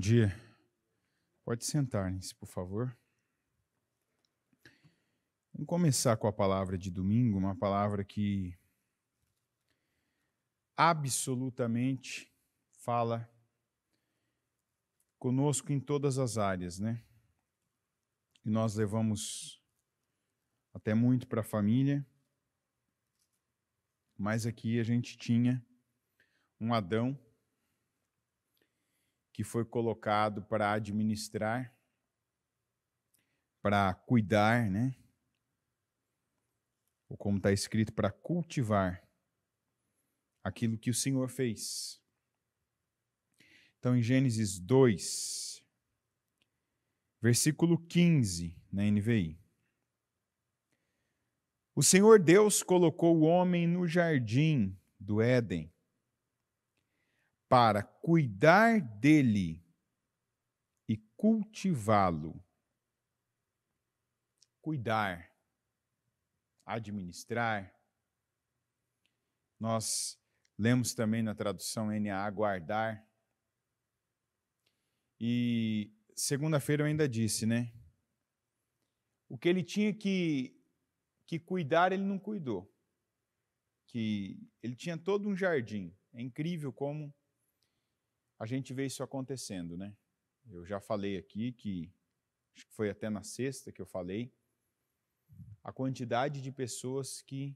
dia. Pode sentar-se, por favor. Vamos começar com a palavra de domingo, uma palavra que absolutamente fala conosco em todas as áreas, né? E nós levamos até muito para a família, mas aqui a gente tinha um Adão que foi colocado para administrar, para cuidar, né? Ou como está escrito, para cultivar aquilo que o Senhor fez. Então, em Gênesis 2, versículo 15, na NVI. O Senhor Deus colocou o homem no jardim do Éden para cuidar dele e cultivá-lo. Cuidar, administrar. Nós lemos também na tradução NA guardar. E segunda-feira eu ainda disse, né? O que ele tinha que, que cuidar, ele não cuidou. Que ele tinha todo um jardim. É incrível como a gente vê isso acontecendo, né? Eu já falei aqui que, acho que foi até na sexta que eu falei, a quantidade de pessoas que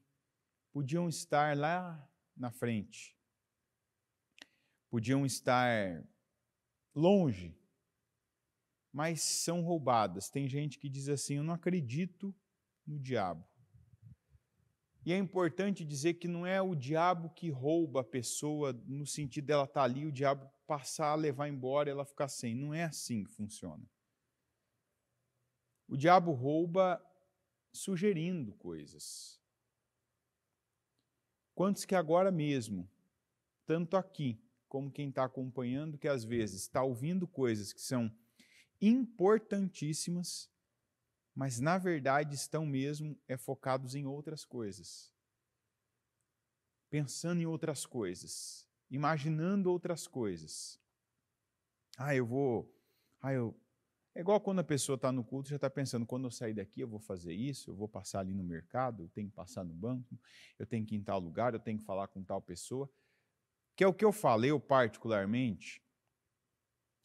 podiam estar lá na frente, podiam estar longe, mas são roubadas. Tem gente que diz assim: Eu não acredito no diabo. E é importante dizer que não é o diabo que rouba a pessoa no sentido dela estar tá ali, o diabo passar, levar embora e ela ficar sem. Não é assim que funciona. O diabo rouba sugerindo coisas. Quantos que agora mesmo, tanto aqui como quem está acompanhando, que às vezes está ouvindo coisas que são importantíssimas, mas na verdade estão mesmo é focados em outras coisas, pensando em outras coisas, imaginando outras coisas. Ah, eu vou. Ah, eu... É igual quando a pessoa está no culto já está pensando: quando eu sair daqui, eu vou fazer isso, eu vou passar ali no mercado, eu tenho que passar no banco, eu tenho que ir em tal lugar, eu tenho que falar com tal pessoa. Que é o que eu falei, eu particularmente,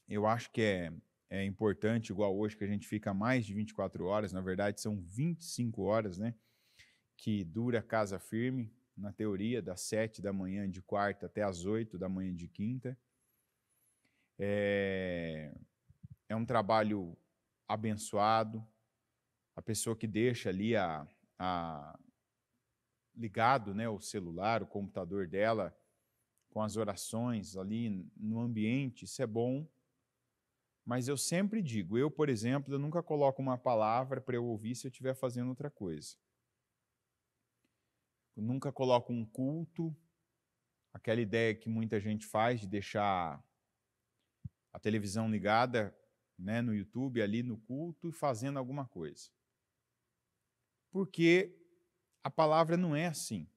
eu acho que é, é importante, igual hoje, que a gente fica mais de 24 horas, na verdade são 25 horas, né? Que dura casa firme, na teoria, das sete da manhã de quarta até as oito da manhã de quinta. É, é um trabalho abençoado. A pessoa que deixa ali a, a, ligado né, o celular, o computador dela, com as orações ali no ambiente, isso é bom. Mas eu sempre digo, eu, por exemplo, eu nunca coloco uma palavra para eu ouvir se eu estiver fazendo outra coisa nunca coloco um culto, aquela ideia que muita gente faz de deixar a televisão ligada né, no YouTube, ali no culto, e fazendo alguma coisa. Porque a palavra não é assim.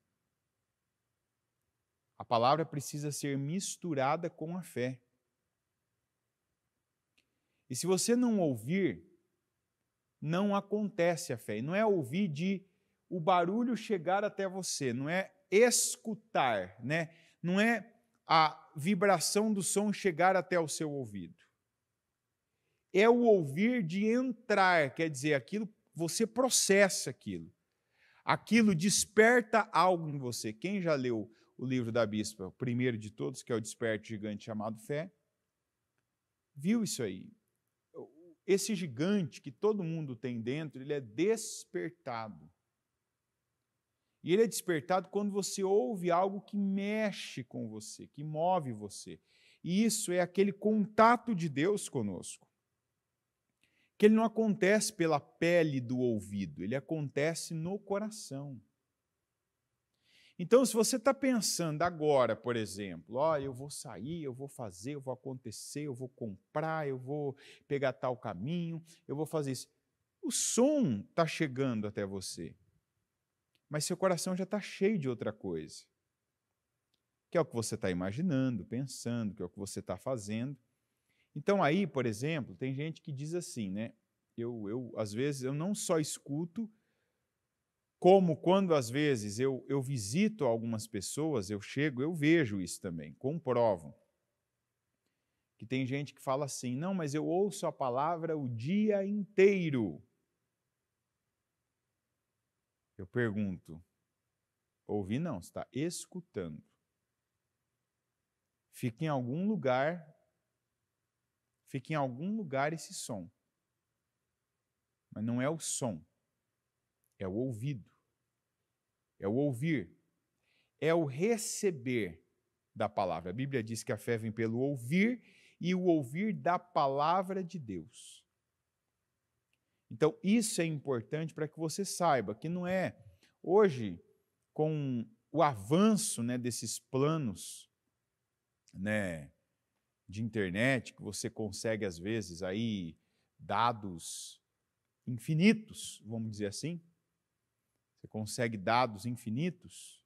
A palavra precisa ser misturada com a fé. E se você não ouvir, não acontece a fé. E não é ouvir de o barulho chegar até você, não é escutar, né? Não é a vibração do som chegar até o seu ouvido. É o ouvir de entrar, quer dizer, aquilo você processa aquilo. Aquilo desperta algo em você. Quem já leu o livro da Bispa, o primeiro de todos, que é o Desperto Gigante chamado Fé, viu isso aí? Esse gigante que todo mundo tem dentro, ele é despertado. E ele é despertado quando você ouve algo que mexe com você, que move você. E isso é aquele contato de Deus conosco. Que ele não acontece pela pele do ouvido, ele acontece no coração. Então, se você está pensando agora, por exemplo, ó, oh, eu vou sair, eu vou fazer, eu vou acontecer, eu vou comprar, eu vou pegar tal caminho, eu vou fazer isso. O som está chegando até você mas seu coração já está cheio de outra coisa, que é o que você está imaginando, pensando, que é o que você está fazendo. Então aí, por exemplo, tem gente que diz assim, né? Eu, eu às vezes eu não só escuto, como quando às vezes eu, eu visito algumas pessoas, eu chego, eu vejo isso também, comprovo. Que tem gente que fala assim, não, mas eu ouço a palavra o dia inteiro. Eu pergunto. Ouvir não, está escutando. Fica em algum lugar, fica em algum lugar esse som. Mas não é o som, é o ouvido, é o ouvir, é o receber da palavra. A Bíblia diz que a fé vem pelo ouvir e o ouvir da palavra de Deus. Então, isso é importante para que você saiba que não é hoje com o avanço né, desses planos né, de internet que você consegue às vezes aí dados infinitos, vamos dizer assim. Você consegue dados infinitos.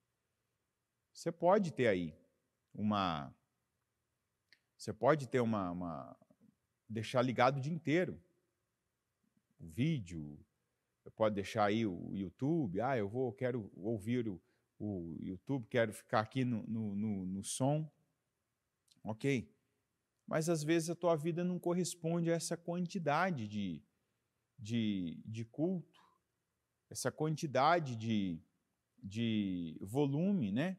Você pode ter aí uma você pode ter uma, uma deixar ligado o dia inteiro vídeo, pode deixar aí o YouTube, ah, eu vou, quero ouvir o, o YouTube, quero ficar aqui no, no, no, no som. Ok. Mas às vezes a tua vida não corresponde a essa quantidade de, de, de culto, essa quantidade de, de volume, né?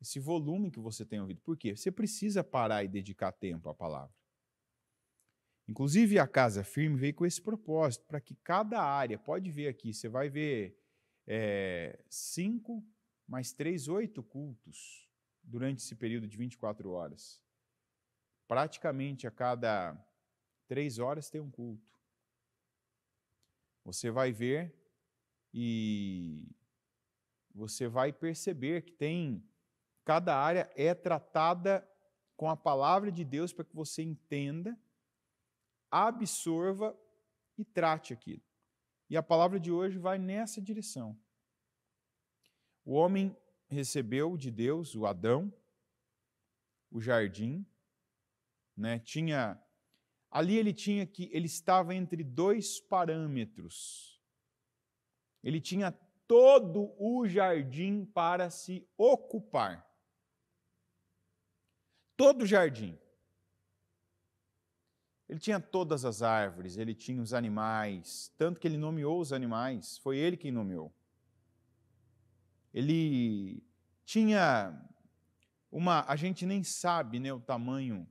Esse volume que você tem ouvido. Por quê? Você precisa parar e dedicar tempo à palavra. Inclusive, a Casa Firme veio com esse propósito, para que cada área, pode ver aqui, você vai ver é, cinco mais três, oito cultos durante esse período de 24 horas. Praticamente a cada três horas tem um culto. Você vai ver e você vai perceber que tem cada área é tratada com a palavra de Deus para que você entenda absorva e trate aquilo. E a palavra de hoje vai nessa direção. O homem recebeu de Deus, o Adão, o jardim, né? Tinha ali ele tinha que ele estava entre dois parâmetros. Ele tinha todo o jardim para se ocupar. Todo o jardim. Ele tinha todas as árvores, ele tinha os animais, tanto que ele nomeou os animais, foi ele quem nomeou. Ele tinha uma. A gente nem sabe né, o tamanho,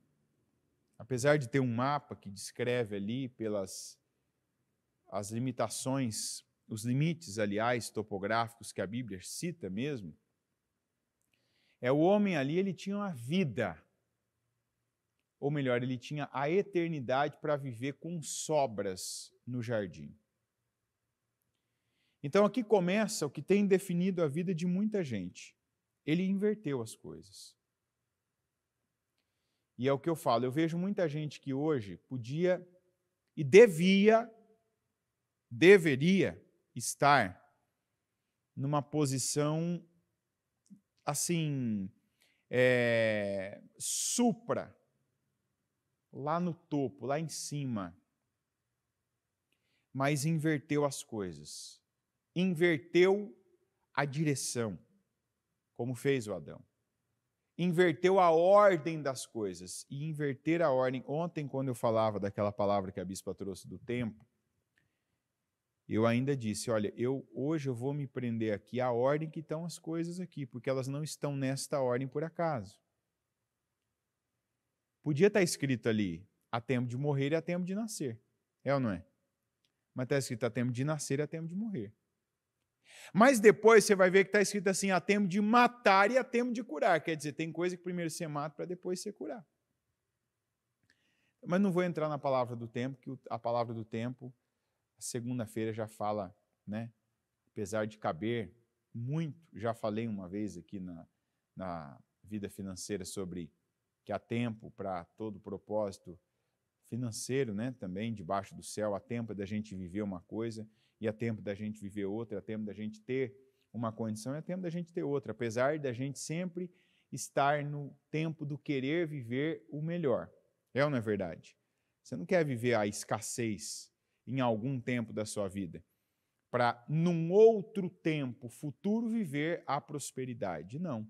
apesar de ter um mapa que descreve ali pelas as limitações, os limites, aliás, topográficos que a Bíblia cita mesmo. É o homem ali, ele tinha uma vida ou melhor, ele tinha a eternidade para viver com sobras no jardim. Então aqui começa o que tem definido a vida de muita gente. Ele inverteu as coisas. E é o que eu falo, eu vejo muita gente que hoje podia e devia, deveria estar numa posição assim, é, supra lá no topo, lá em cima, mas inverteu as coisas. Inverteu a direção, como fez o Adão. Inverteu a ordem das coisas. E inverter a ordem. Ontem, quando eu falava daquela palavra que a bispa trouxe do tempo, eu ainda disse: olha, eu hoje eu vou me prender aqui à ordem que estão as coisas aqui, porque elas não estão nesta ordem por acaso. Podia estar tá escrito ali, a tempo de morrer e a tempo de nascer. É ou não é? Mas está escrito, a tempo de nascer e a tempo de morrer. Mas depois você vai ver que está escrito assim, a tempo de matar e a tempo de curar. Quer dizer, tem coisa que primeiro você mata para depois você curar. Mas não vou entrar na palavra do tempo, que a palavra do tempo, segunda-feira já fala, né? Apesar de caber muito, já falei uma vez aqui na, na vida financeira sobre que há tempo para todo propósito financeiro, né, também debaixo do céu, há tempo da gente viver uma coisa e há tempo da gente viver outra, há tempo da gente ter uma condição e há tempo da gente ter outra, apesar da gente sempre estar no tempo do querer viver o melhor. É ou não é verdade? Você não quer viver a escassez em algum tempo da sua vida, para num outro tempo futuro viver a prosperidade, não.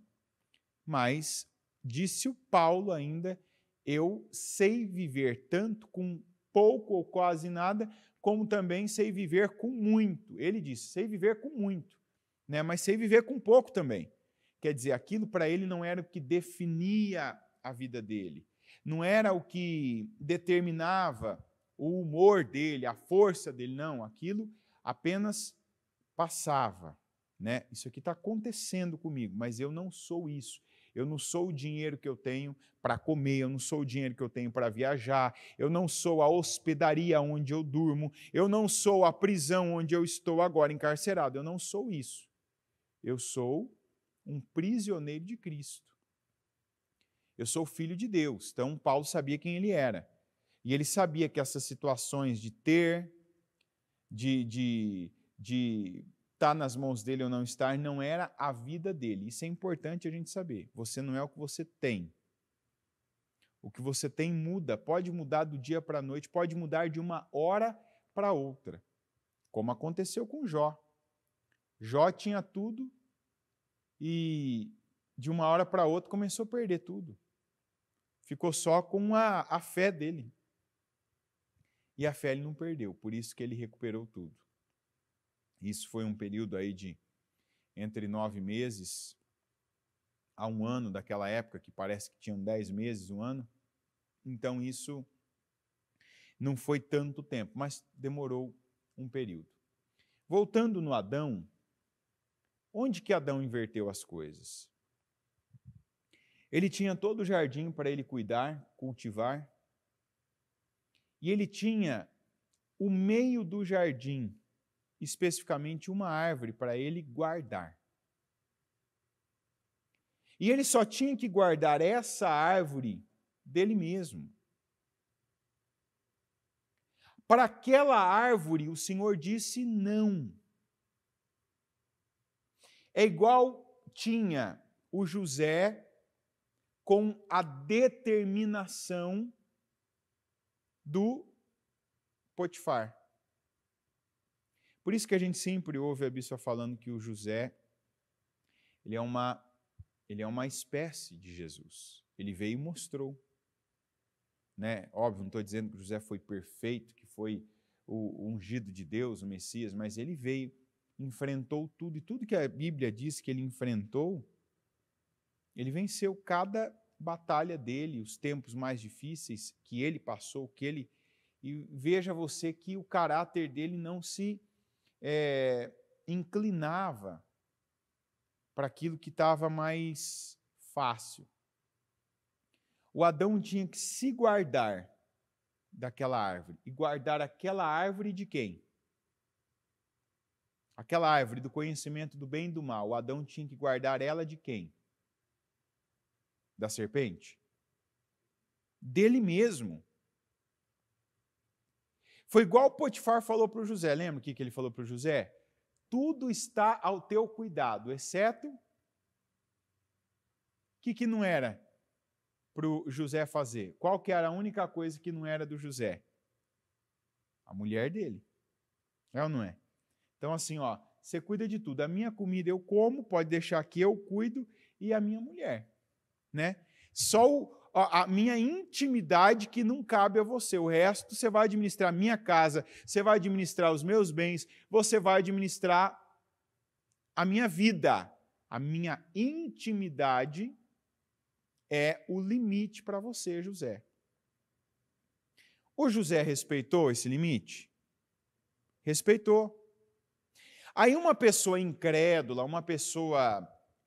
Mas Disse o Paulo ainda: Eu sei viver tanto com pouco ou quase nada, como também sei viver com muito. Ele disse: sei viver com muito, né? mas sei viver com pouco também. Quer dizer, aquilo para ele não era o que definia a vida dele, não era o que determinava o humor dele, a força dele, não. Aquilo apenas passava. Né? Isso aqui está acontecendo comigo, mas eu não sou isso. Eu não sou o dinheiro que eu tenho para comer, eu não sou o dinheiro que eu tenho para viajar, eu não sou a hospedaria onde eu durmo, eu não sou a prisão onde eu estou agora encarcerado, eu não sou isso. Eu sou um prisioneiro de Cristo. Eu sou filho de Deus. Então, Paulo sabia quem ele era. E ele sabia que essas situações de ter, de, de, de está nas mãos dele ou não estar, não era a vida dele. Isso é importante a gente saber. Você não é o que você tem. O que você tem muda, pode mudar do dia para a noite, pode mudar de uma hora para outra, como aconteceu com Jó. Jó tinha tudo e de uma hora para outra começou a perder tudo. Ficou só com a, a fé dele. E a fé ele não perdeu, por isso que ele recuperou tudo. Isso foi um período aí de entre nove meses a um ano daquela época, que parece que tinham dez meses, um ano. Então isso não foi tanto tempo, mas demorou um período. Voltando no Adão, onde que Adão inverteu as coisas? Ele tinha todo o jardim para ele cuidar, cultivar, e ele tinha o meio do jardim especificamente uma árvore para ele guardar. E ele só tinha que guardar essa árvore dele mesmo. Para aquela árvore, o Senhor disse não. É igual tinha o José com a determinação do Potifar. Por isso que a gente sempre ouve a Bíblia falando que o José ele é uma ele é uma espécie de Jesus. Ele veio e mostrou. Né? Óbvio, não estou dizendo que José foi perfeito, que foi o, o ungido de Deus, o Messias, mas ele veio, enfrentou tudo, e tudo que a Bíblia diz que ele enfrentou, ele venceu cada batalha dele, os tempos mais difíceis que ele passou, que ele. E veja você que o caráter dele não se é, inclinava para aquilo que estava mais fácil. O Adão tinha que se guardar daquela árvore e guardar aquela árvore de quem? Aquela árvore do conhecimento do bem e do mal. O Adão tinha que guardar ela de quem? Da serpente? Dele mesmo. Foi igual o Potifar falou para o José. Lembra o que, que ele falou para o José? Tudo está ao teu cuidado, exceto. O que, que não era para o José fazer? Qual que era a única coisa que não era do José? A mulher dele. É ou não é? Então, assim, ó, você cuida de tudo. A minha comida eu como, pode deixar que eu cuido, e a minha mulher. Né? Só o, a minha intimidade que não cabe a você. O resto você vai administrar a minha casa, você vai administrar os meus bens, você vai administrar a minha vida. A minha intimidade é o limite para você, José. O José respeitou esse limite? Respeitou. Aí uma pessoa incrédula, uma pessoa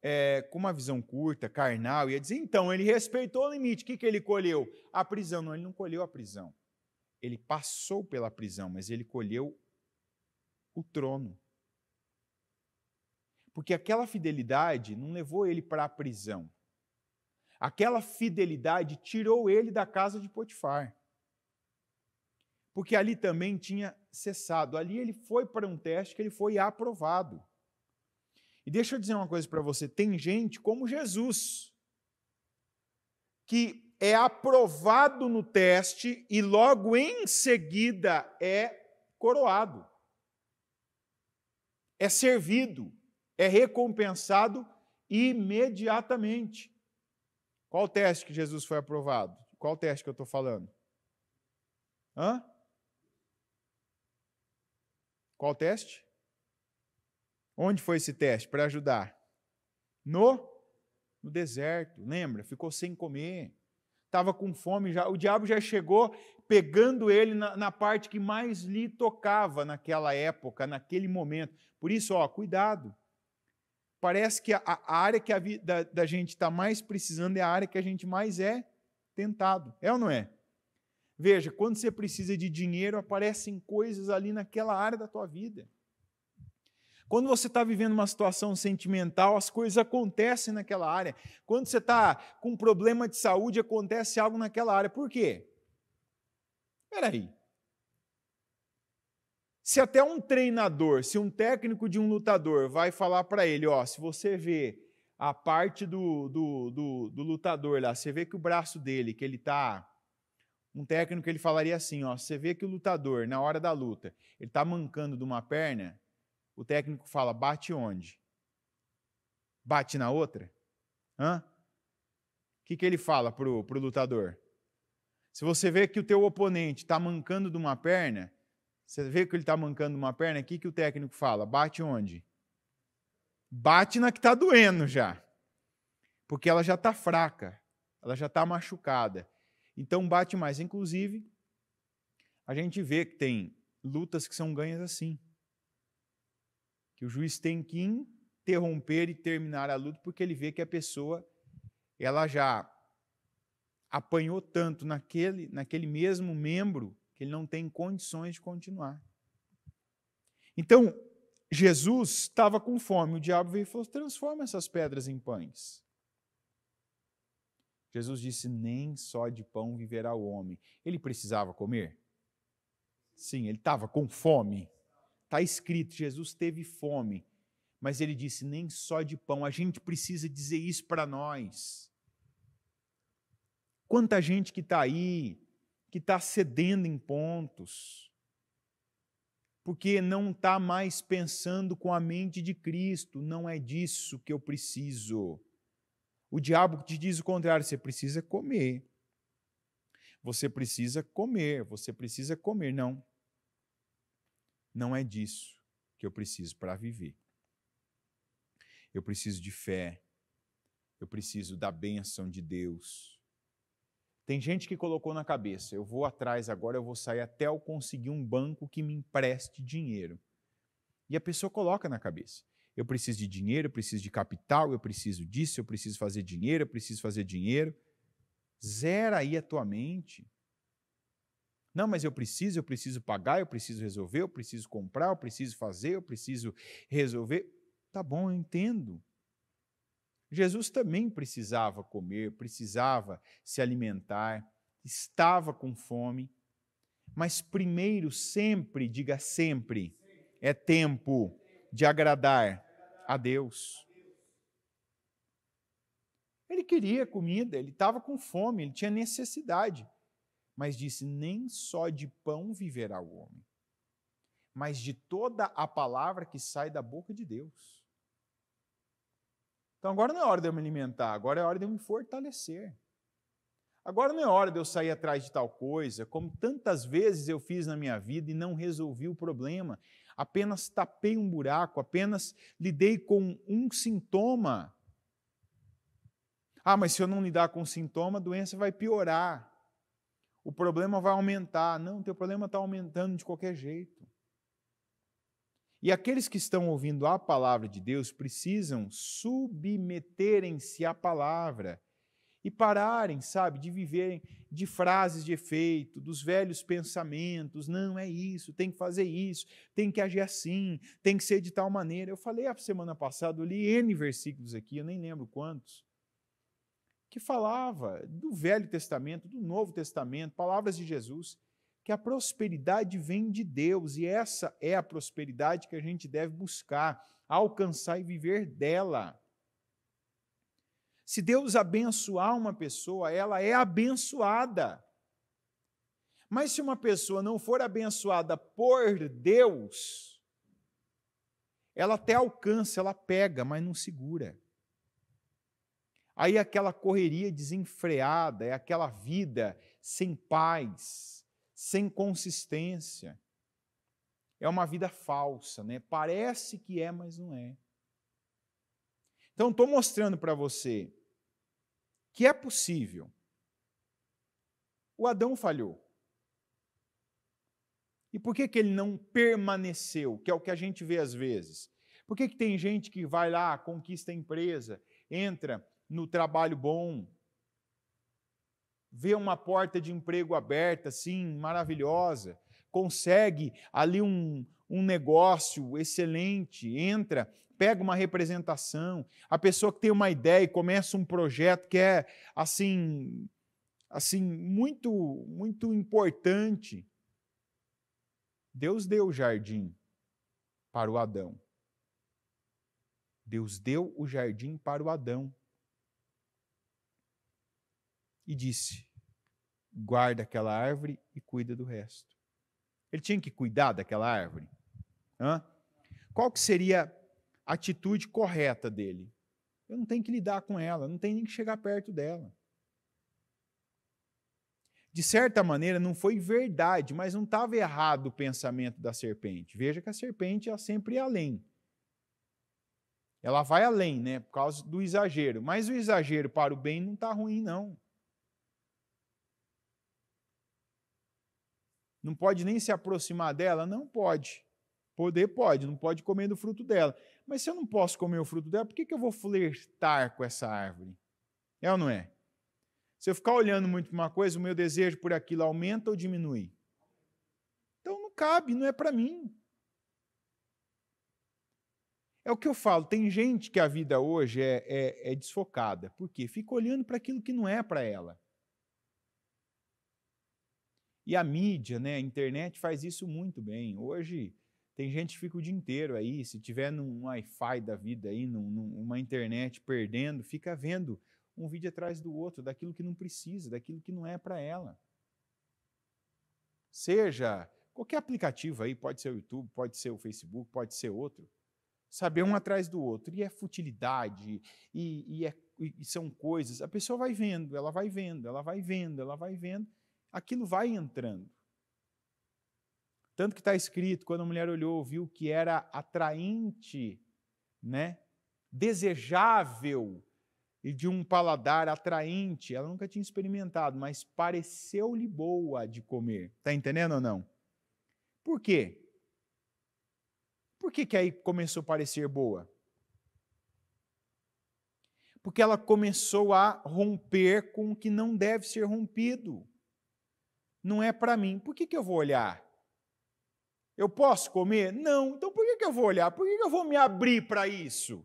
é, com uma visão curta, carnal, ia dizer, então, ele respeitou o limite. O que, que ele colheu? A prisão. Não, ele não colheu a prisão. Ele passou pela prisão, mas ele colheu o trono. Porque aquela fidelidade não levou ele para a prisão. Aquela fidelidade tirou ele da casa de Potifar. Porque ali também tinha cessado. Ali ele foi para um teste que ele foi aprovado. E deixa eu dizer uma coisa para você: tem gente como Jesus, que é aprovado no teste e logo em seguida é coroado, é servido, é recompensado imediatamente. Qual teste que Jesus foi aprovado? Qual teste que eu estou falando? Hã? Qual teste? Onde foi esse teste? Para ajudar. No, no deserto, lembra? Ficou sem comer, estava com fome, já, o diabo já chegou pegando ele na, na parte que mais lhe tocava naquela época, naquele momento. Por isso, ó, cuidado. Parece que a, a área que a vida da, da gente está mais precisando é a área que a gente mais é tentado. É ou não é? Veja, quando você precisa de dinheiro, aparecem coisas ali naquela área da tua vida. Quando você está vivendo uma situação sentimental, as coisas acontecem naquela área. Quando você está com um problema de saúde, acontece algo naquela área. Por quê? Espera aí. Se até um treinador, se um técnico de um lutador vai falar para ele, ó, se você vê a parte do, do, do, do, lutador lá, você vê que o braço dele, que ele está, Um técnico ele falaria assim, ó, você vê que o lutador, na hora da luta, ele está mancando de uma perna, o técnico fala: bate onde? Bate na outra? Hã? O que, que ele fala pro, pro lutador? Se você vê que o teu oponente está mancando de uma perna, você vê que ele está mancando de uma perna, o que, que o técnico fala? Bate onde? Bate na que está doendo já. Porque ela já está fraca, ela já está machucada. Então bate mais. Inclusive, a gente vê que tem lutas que são ganhas assim que o juiz tem que interromper e terminar a luta porque ele vê que a pessoa ela já apanhou tanto naquele, naquele mesmo membro que ele não tem condições de continuar. Então, Jesus estava com fome, o diabo veio e falou: transforma essas pedras em pães. Jesus disse: nem só de pão viverá o homem. Ele precisava comer? Sim, ele estava com fome. Está escrito: Jesus teve fome, mas ele disse: nem só de pão. A gente precisa dizer isso para nós. Quanta gente que está aí, que está cedendo em pontos, porque não está mais pensando com a mente de Cristo, não é disso que eu preciso. O diabo te diz o contrário: você precisa comer. Você precisa comer, você precisa comer. Não, não é disso que eu preciso para viver. Eu preciso de fé. Eu preciso da bênção de Deus. Tem gente que colocou na cabeça: eu vou atrás agora, eu vou sair até eu conseguir um banco que me empreste dinheiro. E a pessoa coloca na cabeça: eu preciso de dinheiro, eu preciso de capital, eu preciso disso, eu preciso fazer dinheiro, eu preciso fazer dinheiro. Zera aí a tua mente. Não, mas eu preciso, eu preciso pagar, eu preciso resolver, eu preciso comprar, eu preciso fazer, eu preciso resolver. Tá bom, eu entendo. Jesus também precisava comer, precisava se alimentar, estava com fome. Mas primeiro, sempre, diga sempre, é tempo de agradar a Deus. Ele queria comida, ele estava com fome, ele tinha necessidade mas disse: Nem só de pão viverá o homem, mas de toda a palavra que sai da boca de Deus. Então agora não é hora de eu me alimentar, agora é hora de eu me fortalecer. Agora não é hora de eu sair atrás de tal coisa, como tantas vezes eu fiz na minha vida e não resolvi o problema. Apenas tapei um buraco, apenas lidei com um sintoma. Ah, mas se eu não lidar com o sintoma, a doença vai piorar o problema vai aumentar. Não, teu problema está aumentando de qualquer jeito. E aqueles que estão ouvindo a palavra de Deus precisam submeterem-se à palavra e pararem, sabe, de viverem de frases de efeito, dos velhos pensamentos, não é isso, tem que fazer isso, tem que agir assim, tem que ser de tal maneira. Eu falei a semana passada, eu li N versículos aqui, eu nem lembro quantos, que falava do Velho Testamento, do Novo Testamento, palavras de Jesus, que a prosperidade vem de Deus e essa é a prosperidade que a gente deve buscar, alcançar e viver dela. Se Deus abençoar uma pessoa, ela é abençoada. Mas se uma pessoa não for abençoada por Deus, ela até alcança, ela pega, mas não segura. Aí aquela correria desenfreada, é aquela vida sem paz, sem consistência. É uma vida falsa, né? Parece que é, mas não é. Então, estou mostrando para você que é possível. O Adão falhou. E por que, que ele não permaneceu? Que é o que a gente vê às vezes. Por que, que tem gente que vai lá, conquista a empresa, entra no trabalho bom, vê uma porta de emprego aberta, sim, maravilhosa, consegue ali um, um negócio excelente, entra, pega uma representação, a pessoa que tem uma ideia e começa um projeto que é assim, assim muito, muito importante. Deus deu o jardim para o Adão. Deus deu o jardim para o Adão e disse: guarda aquela árvore e cuida do resto. Ele tinha que cuidar daquela árvore. Hã? Qual que seria a atitude correta dele? Eu não tenho que lidar com ela, não tenho nem que chegar perto dela. De certa maneira, não foi verdade, mas não estava errado o pensamento da serpente. Veja que a serpente ela sempre além. Ela vai além, né? Por causa do exagero. Mas o exagero para o bem não está ruim, não. não pode nem se aproximar dela? Não pode. Poder pode, não pode comer do fruto dela. Mas se eu não posso comer o fruto dela, por que, que eu vou flertar com essa árvore? É ou não é? Se eu ficar olhando muito para uma coisa, o meu desejo por aquilo aumenta ou diminui? Então não cabe, não é para mim. É o que eu falo, tem gente que a vida hoje é, é, é desfocada. Por quê? Fica olhando para aquilo que não é para ela. E a mídia, né, a internet faz isso muito bem. Hoje tem gente que fica o dia inteiro aí, se tiver num Wi-Fi da vida aí, num, numa internet perdendo, fica vendo um vídeo atrás do outro, daquilo que não precisa, daquilo que não é para ela. Seja qualquer aplicativo aí, pode ser o YouTube, pode ser o Facebook, pode ser outro, saber um atrás do outro. E é futilidade, e, e, é, e são coisas. A pessoa vai vendo, ela vai vendo, ela vai vendo, ela vai vendo. Ela vai vendo aquilo vai entrando. Tanto que está escrito, quando a mulher olhou, viu que era atraente, né? desejável e de um paladar atraente. Ela nunca tinha experimentado, mas pareceu-lhe boa de comer. Está entendendo ou não? Por quê? Por que, que aí começou a parecer boa? Porque ela começou a romper com o que não deve ser rompido não é para mim. Por que, que eu vou olhar? Eu posso comer? Não. Então por que, que eu vou olhar? Por que, que eu vou me abrir para isso?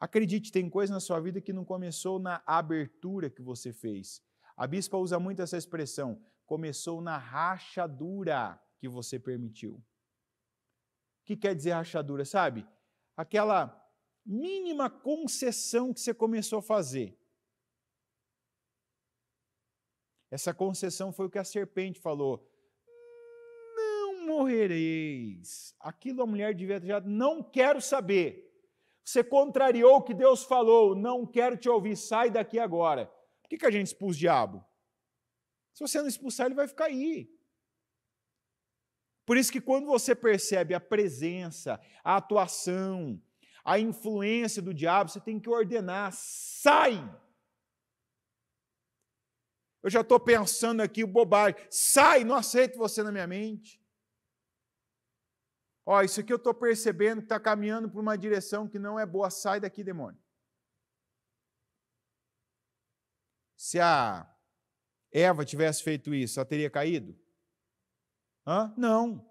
Acredite, tem coisa na sua vida que não começou na abertura que você fez. A bispa usa muito essa expressão. Começou na rachadura que você permitiu. O que quer dizer rachadura, sabe? Aquela mínima concessão que você começou a fazer. Essa concessão foi o que a serpente falou. Não morrereis. Aquilo a mulher devia ter já não quero saber. Você contrariou o que Deus falou, não quero te ouvir, sai daqui agora. Por que, que a gente expulsa o diabo? Se você não expulsar, ele vai ficar aí. Por isso que quando você percebe a presença, a atuação, a influência do diabo, você tem que ordenar: sai! Eu já estou pensando aqui o bobagem. Sai, não aceito você na minha mente. Ó, isso aqui eu estou percebendo que está caminhando para uma direção que não é boa. Sai daqui, demônio. Se a Eva tivesse feito isso, ela teria caído? Hã? Não.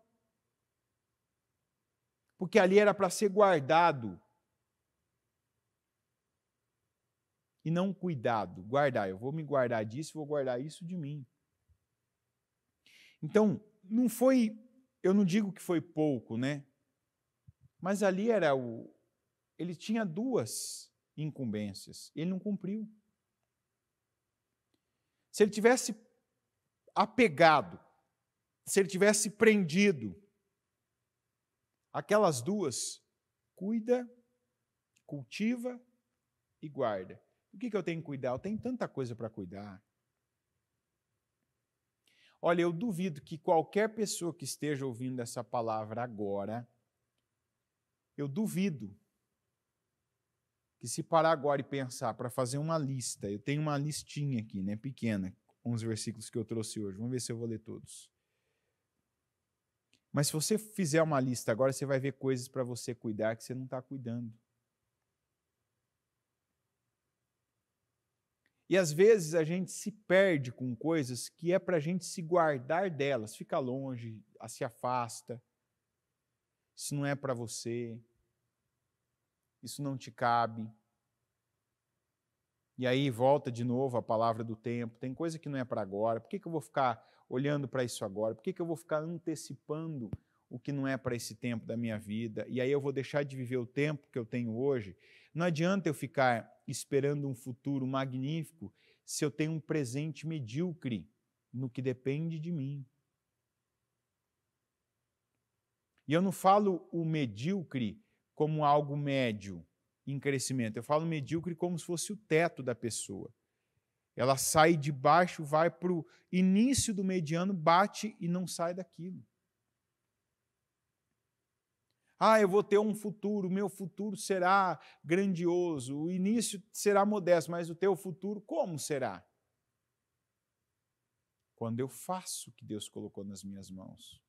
Porque ali era para ser guardado e não cuidado, guardar. Eu vou me guardar disso, vou guardar isso de mim. Então, não foi, eu não digo que foi pouco, né? Mas ali era o. Ele tinha duas incumbências, ele não cumpriu. Se ele tivesse apegado, se ele tivesse prendido, aquelas duas, cuida, cultiva e guarda. O que, que eu tenho que cuidar? Eu tenho tanta coisa para cuidar. Olha, eu duvido que qualquer pessoa que esteja ouvindo essa palavra agora, eu duvido que se parar agora e pensar para fazer uma lista, eu tenho uma listinha aqui, né, pequena, com os versículos que eu trouxe hoje. Vamos ver se eu vou ler todos. Mas se você fizer uma lista agora, você vai ver coisas para você cuidar que você não está cuidando. E às vezes a gente se perde com coisas que é para a gente se guardar delas, fica longe, se afasta. Isso não é para você. Isso não te cabe. E aí volta de novo a palavra do tempo. Tem coisa que não é para agora. Por que, que eu vou ficar olhando para isso agora? Por que, que eu vou ficar antecipando o que não é para esse tempo da minha vida, e aí eu vou deixar de viver o tempo que eu tenho hoje. Não adianta eu ficar esperando um futuro magnífico se eu tenho um presente medíocre no que depende de mim. E eu não falo o medíocre como algo médio em crescimento, eu falo medíocre como se fosse o teto da pessoa. Ela sai de baixo, vai para o início do mediano, bate e não sai daquilo. Ah, eu vou ter um futuro, o meu futuro será grandioso, o início será modesto, mas o teu futuro como será? Quando eu faço o que Deus colocou nas minhas mãos.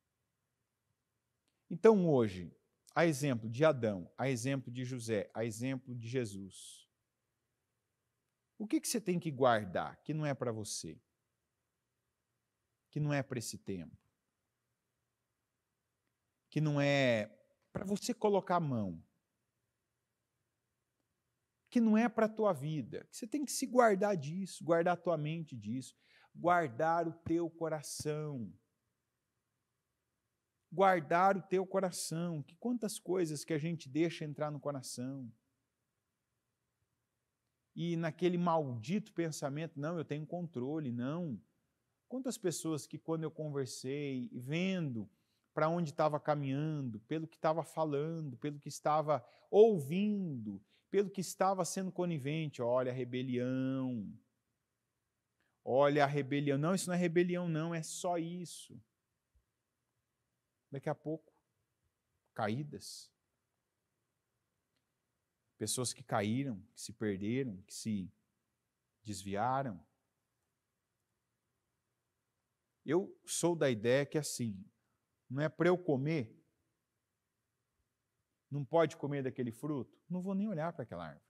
Então hoje, a exemplo de Adão, a exemplo de José, a exemplo de Jesus, o que, que você tem que guardar que não é para você? Que não é para esse tempo? Que não é para você colocar a mão, que não é para a tua vida, que você tem que se guardar disso, guardar a tua mente disso, guardar o teu coração. Guardar o teu coração, que quantas coisas que a gente deixa entrar no coração e naquele maldito pensamento, não, eu tenho controle, não. Quantas pessoas que quando eu conversei, vendo para onde estava caminhando, pelo que estava falando, pelo que estava ouvindo, pelo que estava sendo conivente. Olha a rebelião. Olha a rebelião. Não, isso não é rebelião, não, é só isso. Daqui a pouco, caídas. Pessoas que caíram, que se perderam, que se desviaram. Eu sou da ideia que é assim, não é para eu comer? Não pode comer daquele fruto? Não vou nem olhar para aquela árvore.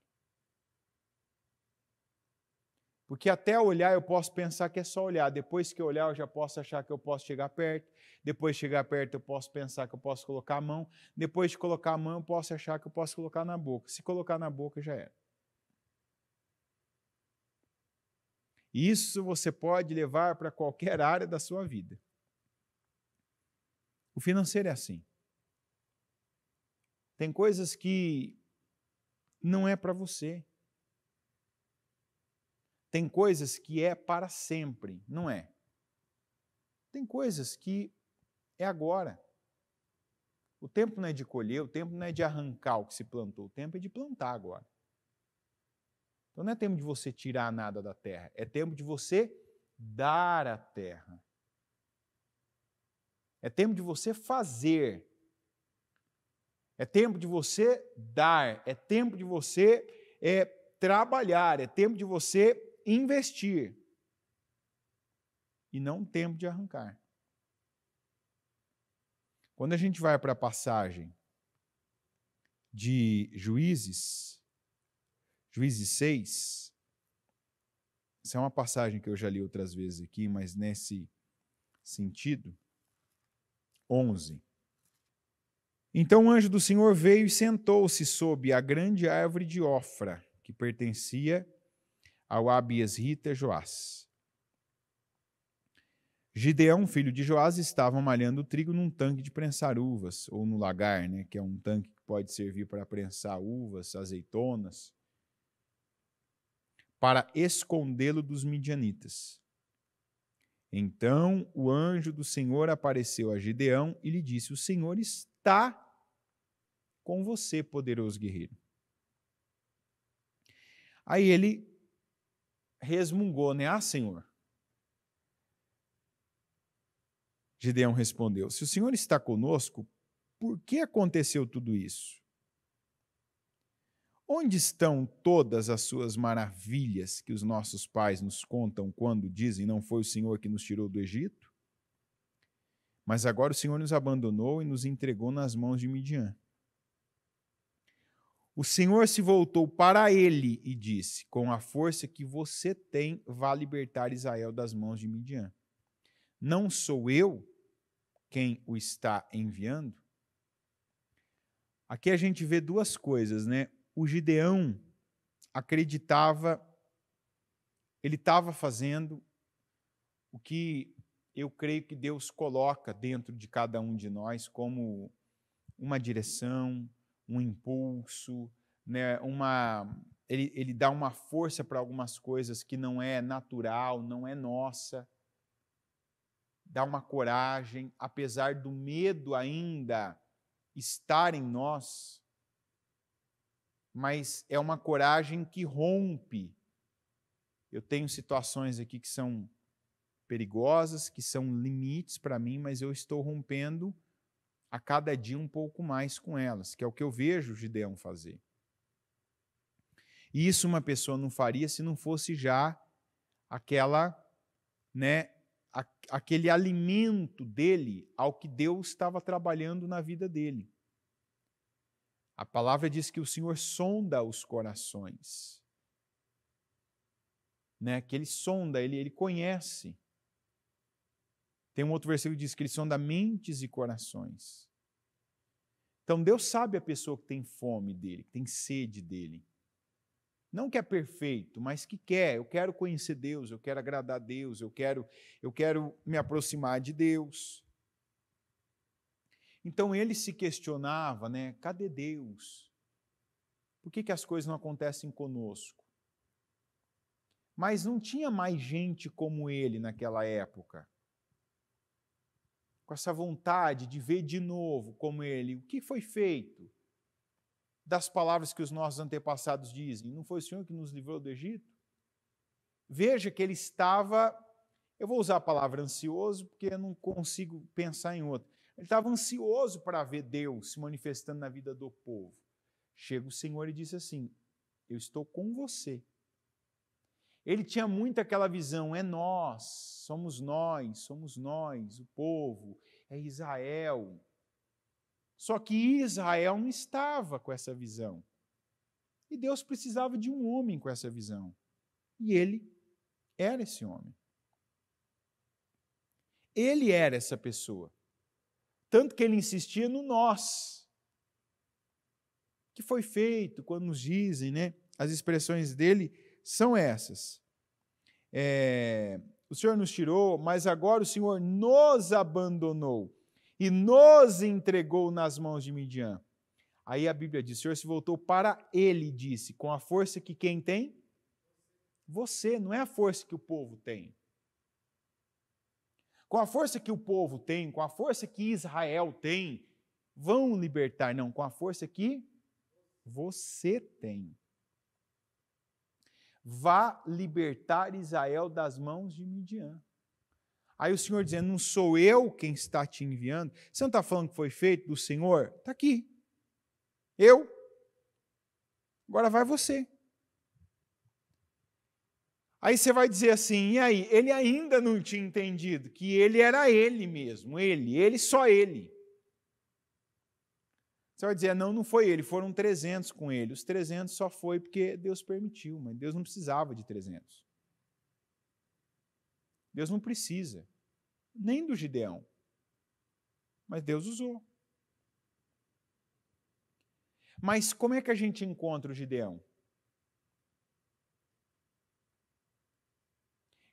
Porque até olhar eu posso pensar que é só olhar, depois que eu olhar eu já posso achar que eu posso chegar perto, depois de chegar perto eu posso pensar que eu posso colocar a mão, depois de colocar a mão eu posso achar que eu posso colocar na boca. Se colocar na boca já era. Isso você pode levar para qualquer área da sua vida. O financeiro é assim. Tem coisas que não é para você. Tem coisas que é para sempre, não é? Tem coisas que é agora. O tempo não é de colher, o tempo não é de arrancar o que se plantou, o tempo é de plantar agora. Então não é tempo de você tirar nada da terra, é tempo de você dar a terra. É tempo de você fazer. É tempo de você dar. É tempo de você é, trabalhar. É tempo de você investir. E não tempo de arrancar. Quando a gente vai para a passagem de Juízes, Juízes 6, essa é uma passagem que eu já li outras vezes aqui, mas nesse sentido, 11. Então o anjo do Senhor veio e sentou-se sob a grande árvore de Ofra, que pertencia ao Abias Rita Joás. Gideão, filho de Joás, estava malhando trigo num tanque de prensar uvas, ou no lagar, né, que é um tanque que pode servir para prensar uvas, azeitonas, para escondê-lo dos midianitas. Então o anjo do Senhor apareceu a Gideão e lhe disse: O Senhor está com você, poderoso guerreiro. Aí ele resmungou, né? Ah, Senhor. Gideão respondeu: Se o Senhor está conosco, por que aconteceu tudo isso? Onde estão todas as suas maravilhas que os nossos pais nos contam quando dizem: Não foi o Senhor que nos tirou do Egito? Mas agora o Senhor nos abandonou e nos entregou nas mãos de Midian. O Senhor se voltou para ele e disse: Com a força que você tem, vá libertar Israel das mãos de Midian. Não sou eu quem o está enviando? Aqui a gente vê duas coisas, né? o Gideão acreditava, ele estava fazendo o que eu creio que Deus coloca dentro de cada um de nós como uma direção, um impulso, né, uma ele, ele dá uma força para algumas coisas que não é natural, não é nossa. Dá uma coragem, apesar do medo ainda estar em nós, mas é uma coragem que rompe. Eu tenho situações aqui que são perigosas, que são limites para mim, mas eu estou rompendo a cada dia um pouco mais com elas, que é o que eu vejo o Gideão fazer. E isso uma pessoa não faria se não fosse já aquela, né, aquele alimento dele ao que Deus estava trabalhando na vida dele. A palavra diz que o Senhor sonda os corações. Né? Que ele sonda, ele, ele conhece. Tem um outro versículo que diz que ele sonda mentes e corações. Então Deus sabe a pessoa que tem fome dele, que tem sede dele. Não que é perfeito, mas que quer, eu quero conhecer Deus, eu quero agradar a Deus, eu quero eu quero me aproximar de Deus. Então ele se questionava, né? Cadê Deus? Por que, que as coisas não acontecem conosco? Mas não tinha mais gente como ele naquela época. Com essa vontade de ver de novo como ele, o que foi feito? Das palavras que os nossos antepassados dizem, não foi o Senhor que nos livrou do Egito? Veja que ele estava, eu vou usar a palavra ansioso porque eu não consigo pensar em outra ele estava ansioso para ver Deus se manifestando na vida do povo. Chega o Senhor e disse assim: Eu estou com você. Ele tinha muito aquela visão: é nós, somos nós, somos nós, o povo, é Israel. Só que Israel não estava com essa visão. E Deus precisava de um homem com essa visão. E ele era esse homem. Ele era essa pessoa. Tanto que ele insistia no nós, que foi feito, quando nos dizem, né? As expressões dele são essas. É, o Senhor nos tirou, mas agora o Senhor nos abandonou e nos entregou nas mãos de Midian. Aí a Bíblia diz: o Senhor se voltou para ele, disse, com a força que quem tem? Você, não é a força que o povo tem com a força que o povo tem, com a força que Israel tem, vão libertar. Não, com a força que você tem. Vá libertar Israel das mãos de Midian. Aí o Senhor dizendo: Não sou eu quem está te enviando. Você não está falando que foi feito do Senhor? Está aqui. Eu. Agora vai você. Aí você vai dizer assim, e aí? Ele ainda não tinha entendido que ele era ele mesmo, ele, ele, só ele. Você vai dizer, não, não foi ele, foram 300 com ele. Os 300 só foi porque Deus permitiu, mas Deus não precisava de 300. Deus não precisa, nem do Gideão, mas Deus usou. Mas como é que a gente encontra o Gideão?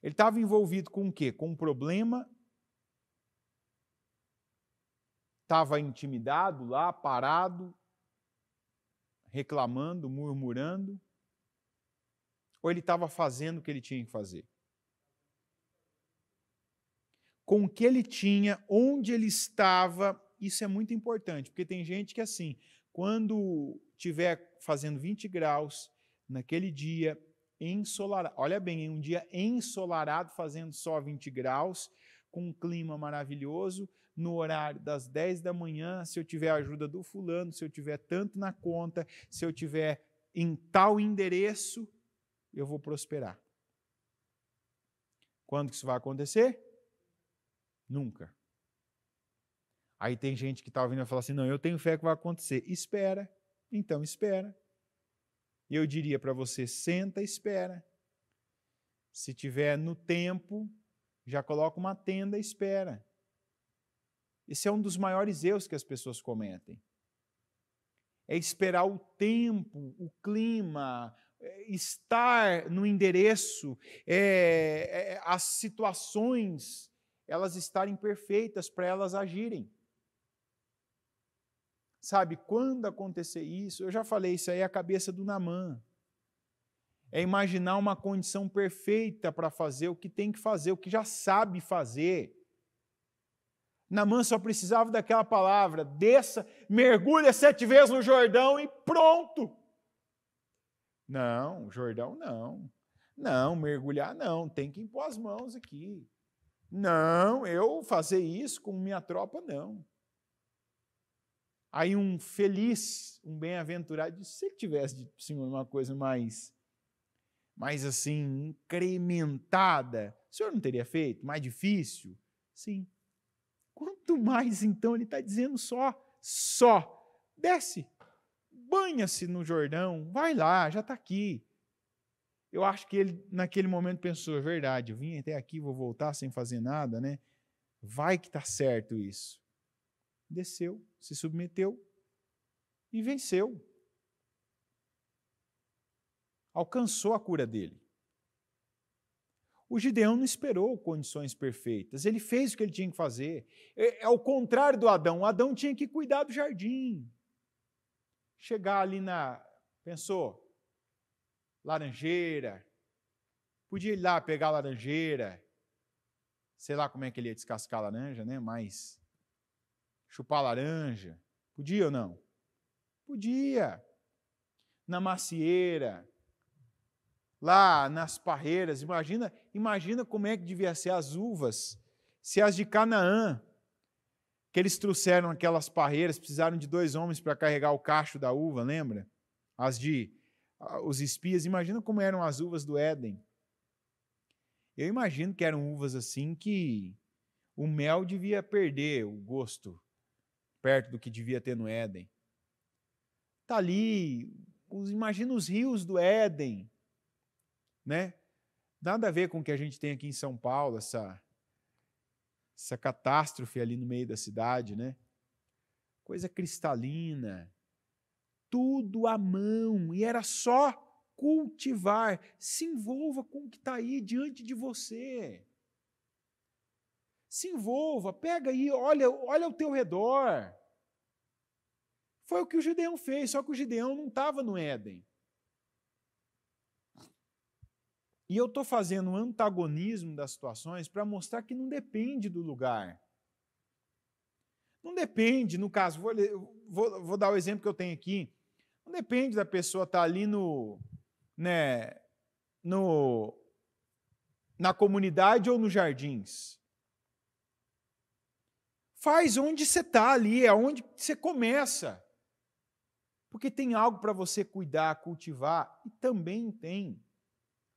Ele estava envolvido com o quê? Com um problema. Estava intimidado lá, parado, reclamando, murmurando. Ou ele estava fazendo o que ele tinha que fazer? Com o que ele tinha, onde ele estava, isso é muito importante, porque tem gente que é assim, quando tiver fazendo 20 graus naquele dia, ensolarado. Olha bem, em um dia ensolarado, fazendo só 20 graus, com um clima maravilhoso, no horário das 10 da manhã, se eu tiver a ajuda do fulano, se eu tiver tanto na conta, se eu tiver em tal endereço, eu vou prosperar. Quando que isso vai acontecer? Nunca. Aí tem gente que está ouvindo e fala assim: não, eu tenho fé que vai acontecer. Espera, então espera. E eu diria para você: senta e espera. Se tiver no tempo, já coloca uma tenda e espera. Esse é um dos maiores erros que as pessoas cometem. É esperar o tempo, o clima, é estar no endereço, é, é, as situações, elas estarem perfeitas para elas agirem. Sabe, quando acontecer isso, eu já falei, isso aí é a cabeça do Namã. É imaginar uma condição perfeita para fazer o que tem que fazer, o que já sabe fazer. Namã só precisava daquela palavra: desça, mergulha sete vezes no Jordão e pronto. Não, Jordão não. Não, mergulhar não, tem que impor as mãos aqui. Não, eu fazer isso com minha tropa não. Aí um feliz, um bem-aventurado, se ele tivesse dito, Senhor, uma coisa mais, mais assim, incrementada, o Senhor não teria feito? Mais difícil? Sim. Quanto mais, então, ele está dizendo só, só, desce, banha-se no Jordão, vai lá, já está aqui. Eu acho que ele, naquele momento, pensou, é verdade, eu vim até aqui, vou voltar sem fazer nada, né? Vai que está certo isso desceu, se submeteu e venceu. Alcançou a cura dele. O Gideão não esperou condições perfeitas, ele fez o que ele tinha que fazer. É, é ao contrário do Adão, o Adão tinha que cuidar do jardim. Chegar ali na, pensou, laranjeira, podia ir lá pegar a laranjeira, sei lá como é que ele ia descascar a laranja, né? Mas chupar laranja? Podia ou não? Podia. Na macieira, lá nas parreiras, imagina, imagina como é que devia ser as uvas, se as de Canaã, que eles trouxeram aquelas parreiras, precisaram de dois homens para carregar o cacho da uva, lembra? As de os espias, imagina como eram as uvas do Éden. Eu imagino que eram uvas assim que o mel devia perder o gosto perto do que devia ter no Éden. Está ali, os, imagina os rios do Éden, né? Nada a ver com o que a gente tem aqui em São Paulo, essa, essa catástrofe ali no meio da cidade, né? Coisa cristalina, tudo à mão, e era só cultivar. Se envolva com o que está aí diante de você. Se envolva, pega aí, olha, olha ao teu redor. Foi o que o Gideão fez, só que o Gideão não estava no Éden. E eu estou fazendo um antagonismo das situações para mostrar que não depende do lugar. Não depende, no caso, vou, vou, vou, dar o exemplo que eu tenho aqui. Não depende da pessoa estar tá ali no, né, no, na comunidade ou nos jardins. Faz onde você está ali, é onde você começa. Porque tem algo para você cuidar, cultivar, e também tem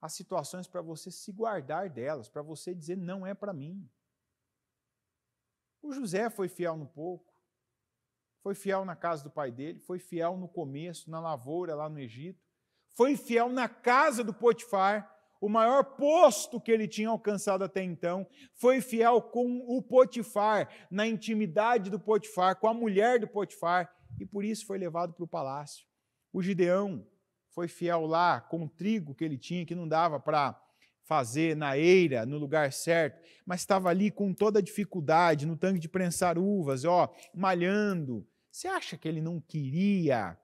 as situações para você se guardar delas, para você dizer não é para mim. O José foi fiel no pouco, foi fiel na casa do pai dele, foi fiel no começo, na lavoura lá no Egito, foi fiel na casa do Potifar, o maior posto que ele tinha alcançado até então, foi fiel com o Potifar, na intimidade do Potifar, com a mulher do Potifar, e por isso foi levado para o palácio. O Gideão foi fiel lá com o trigo que ele tinha, que não dava para fazer na eira, no lugar certo, mas estava ali com toda a dificuldade, no tanque de prensar uvas, ó, malhando. Você acha que ele não queria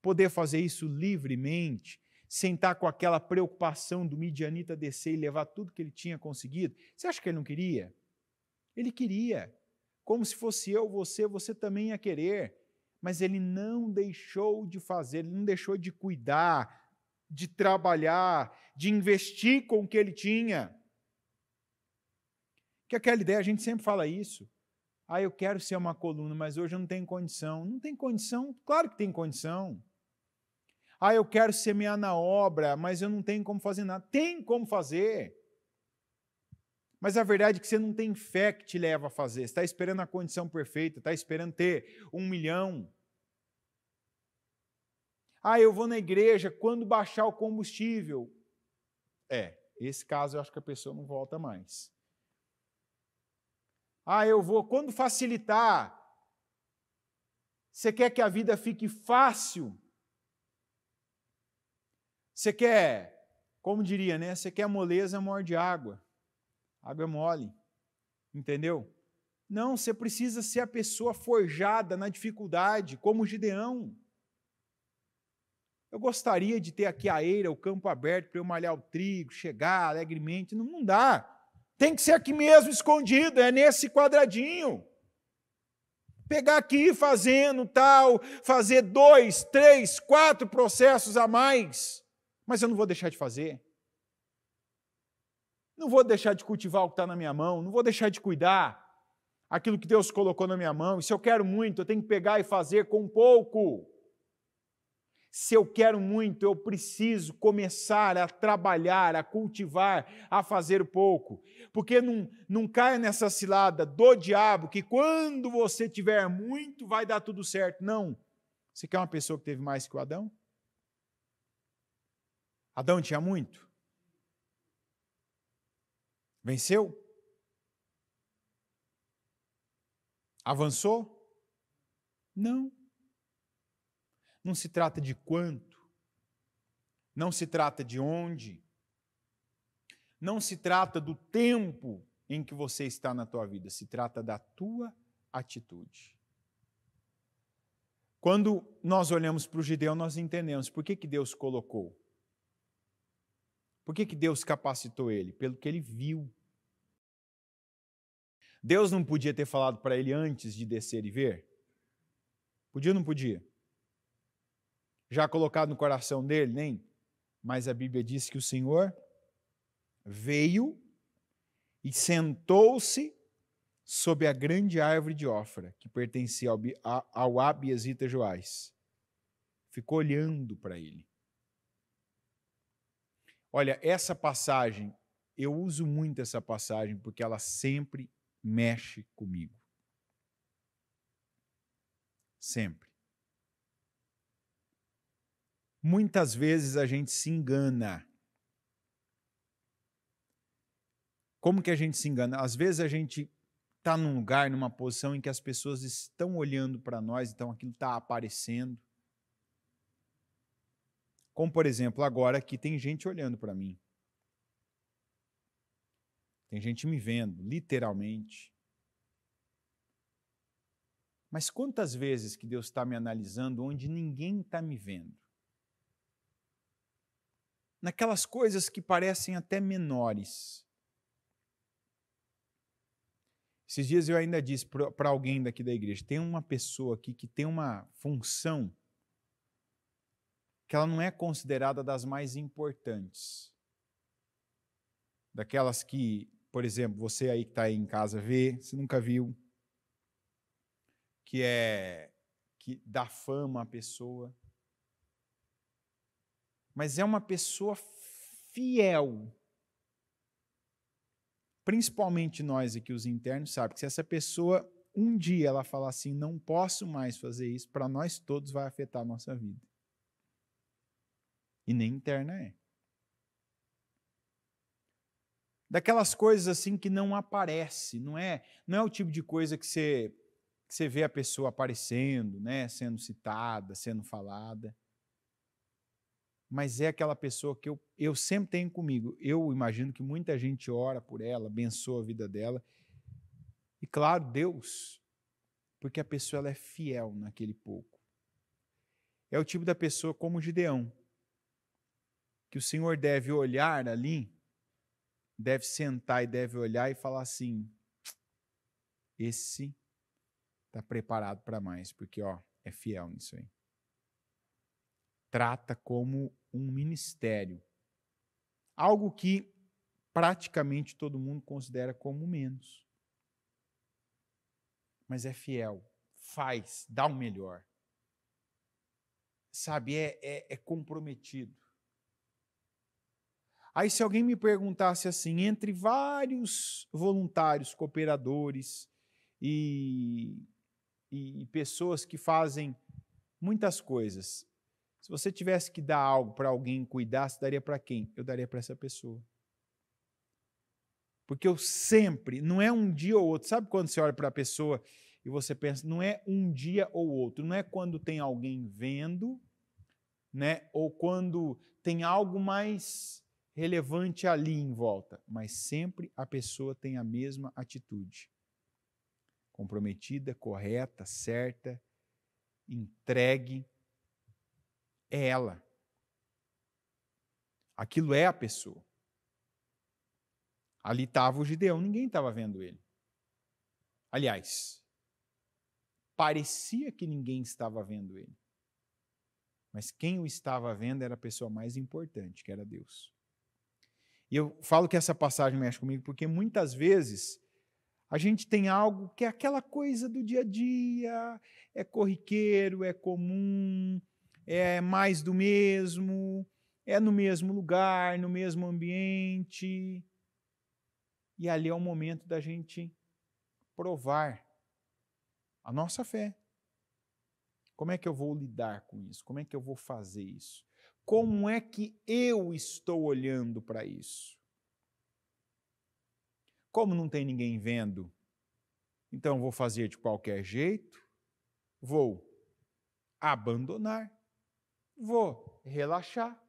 poder fazer isso livremente? sentar com aquela preocupação do midianita descer e levar tudo que ele tinha conseguido. Você acha que ele não queria? Ele queria. Como se fosse eu, você, você também ia querer. Mas ele não deixou de fazer, ele não deixou de cuidar, de trabalhar, de investir com o que ele tinha. Que aquela ideia, a gente sempre fala isso. Ah, eu quero ser uma coluna, mas hoje eu não tenho condição. Não tem condição? Claro que tem condição. Ah, eu quero semear na obra, mas eu não tenho como fazer nada. Tem como fazer. Mas a verdade é que você não tem fé que te leva a fazer. Você está esperando a condição perfeita, está esperando ter um milhão. Ah, eu vou na igreja quando baixar o combustível. É, esse caso eu acho que a pessoa não volta mais. Ah, eu vou quando facilitar. Você quer que a vida fique fácil? Você quer, como diria, né? Você quer moleza, morde água. Água é mole. Entendeu? Não, você precisa ser a pessoa forjada na dificuldade, como Gideão. Eu gostaria de ter aqui a eira, o campo aberto, para eu malhar o trigo, chegar alegremente. Não, não dá. Tem que ser aqui mesmo, escondido, é nesse quadradinho. Pegar aqui fazendo tal, fazer dois, três, quatro processos a mais mas eu não vou deixar de fazer. Não vou deixar de cultivar o que está na minha mão, não vou deixar de cuidar aquilo que Deus colocou na minha mão. E se eu quero muito, eu tenho que pegar e fazer com pouco. Se eu quero muito, eu preciso começar a trabalhar, a cultivar, a fazer pouco. Porque não, não caia nessa cilada do diabo que quando você tiver muito vai dar tudo certo. Não. Você quer uma pessoa que teve mais que o Adão? Adão tinha muito? Venceu? Avançou? Não. Não se trata de quanto, não se trata de onde, não se trata do tempo em que você está na tua vida, se trata da tua atitude. Quando nós olhamos para o judeu, nós entendemos por que, que Deus colocou por que, que Deus capacitou ele? Pelo que ele viu. Deus não podia ter falado para ele antes de descer e ver? Podia ou não podia? Já colocado no coração dele? Nem. Mas a Bíblia diz que o Senhor veio e sentou-se sob a grande árvore de Ofra, que pertencia ao, ao Joás. Ficou olhando para ele. Olha, essa passagem, eu uso muito essa passagem porque ela sempre mexe comigo. Sempre. Muitas vezes a gente se engana. Como que a gente se engana? Às vezes a gente está num lugar, numa posição em que as pessoas estão olhando para nós, então aquilo está aparecendo. Como, por exemplo, agora que tem gente olhando para mim. Tem gente me vendo, literalmente. Mas quantas vezes que Deus está me analisando onde ninguém está me vendo? Naquelas coisas que parecem até menores. Esses dias eu ainda disse para alguém daqui da igreja: tem uma pessoa aqui que tem uma função que ela não é considerada das mais importantes. Daquelas que, por exemplo, você aí que está em casa vê, você nunca viu, que é que dá fama à pessoa. Mas é uma pessoa fiel. Principalmente nós aqui, os internos, sabe que se essa pessoa um dia ela falar assim, não posso mais fazer isso, para nós todos vai afetar a nossa vida. E nem interna é. Daquelas coisas assim que não aparece, não é, não é o tipo de coisa que você que você vê a pessoa aparecendo, né, sendo citada, sendo falada. Mas é aquela pessoa que eu, eu sempre tenho comigo. Eu imagino que muita gente ora por ela, abençoa a vida dela. E claro, Deus, porque a pessoa ela é fiel naquele pouco. É o tipo da pessoa como Gideão, que o Senhor deve olhar ali, deve sentar e deve olhar e falar assim: esse está preparado para mais, porque ó, é fiel nisso aí. Trata como um ministério. Algo que praticamente todo mundo considera como menos. Mas é fiel, faz, dá o melhor. Sabe, é, é, é comprometido. Aí, se alguém me perguntasse assim, entre vários voluntários, cooperadores e, e pessoas que fazem muitas coisas, se você tivesse que dar algo para alguém cuidar, você daria para quem? Eu daria para essa pessoa. Porque eu sempre, não é um dia ou outro, sabe quando você olha para a pessoa e você pensa, não é um dia ou outro, não é quando tem alguém vendo, né? Ou quando tem algo mais relevante ali em volta, mas sempre a pessoa tem a mesma atitude. Comprometida, correta, certa, entregue. É ela. Aquilo é a pessoa. Ali estava o Gideão, ninguém estava vendo ele. Aliás, parecia que ninguém estava vendo ele. Mas quem o estava vendo era a pessoa mais importante, que era Deus. E eu falo que essa passagem mexe comigo porque muitas vezes a gente tem algo que é aquela coisa do dia a dia, é corriqueiro, é comum, é mais do mesmo, é no mesmo lugar, no mesmo ambiente. E ali é o momento da gente provar a nossa fé. Como é que eu vou lidar com isso? Como é que eu vou fazer isso? Como é que eu estou olhando para isso? Como não tem ninguém vendo, então vou fazer de qualquer jeito, vou abandonar, vou relaxar,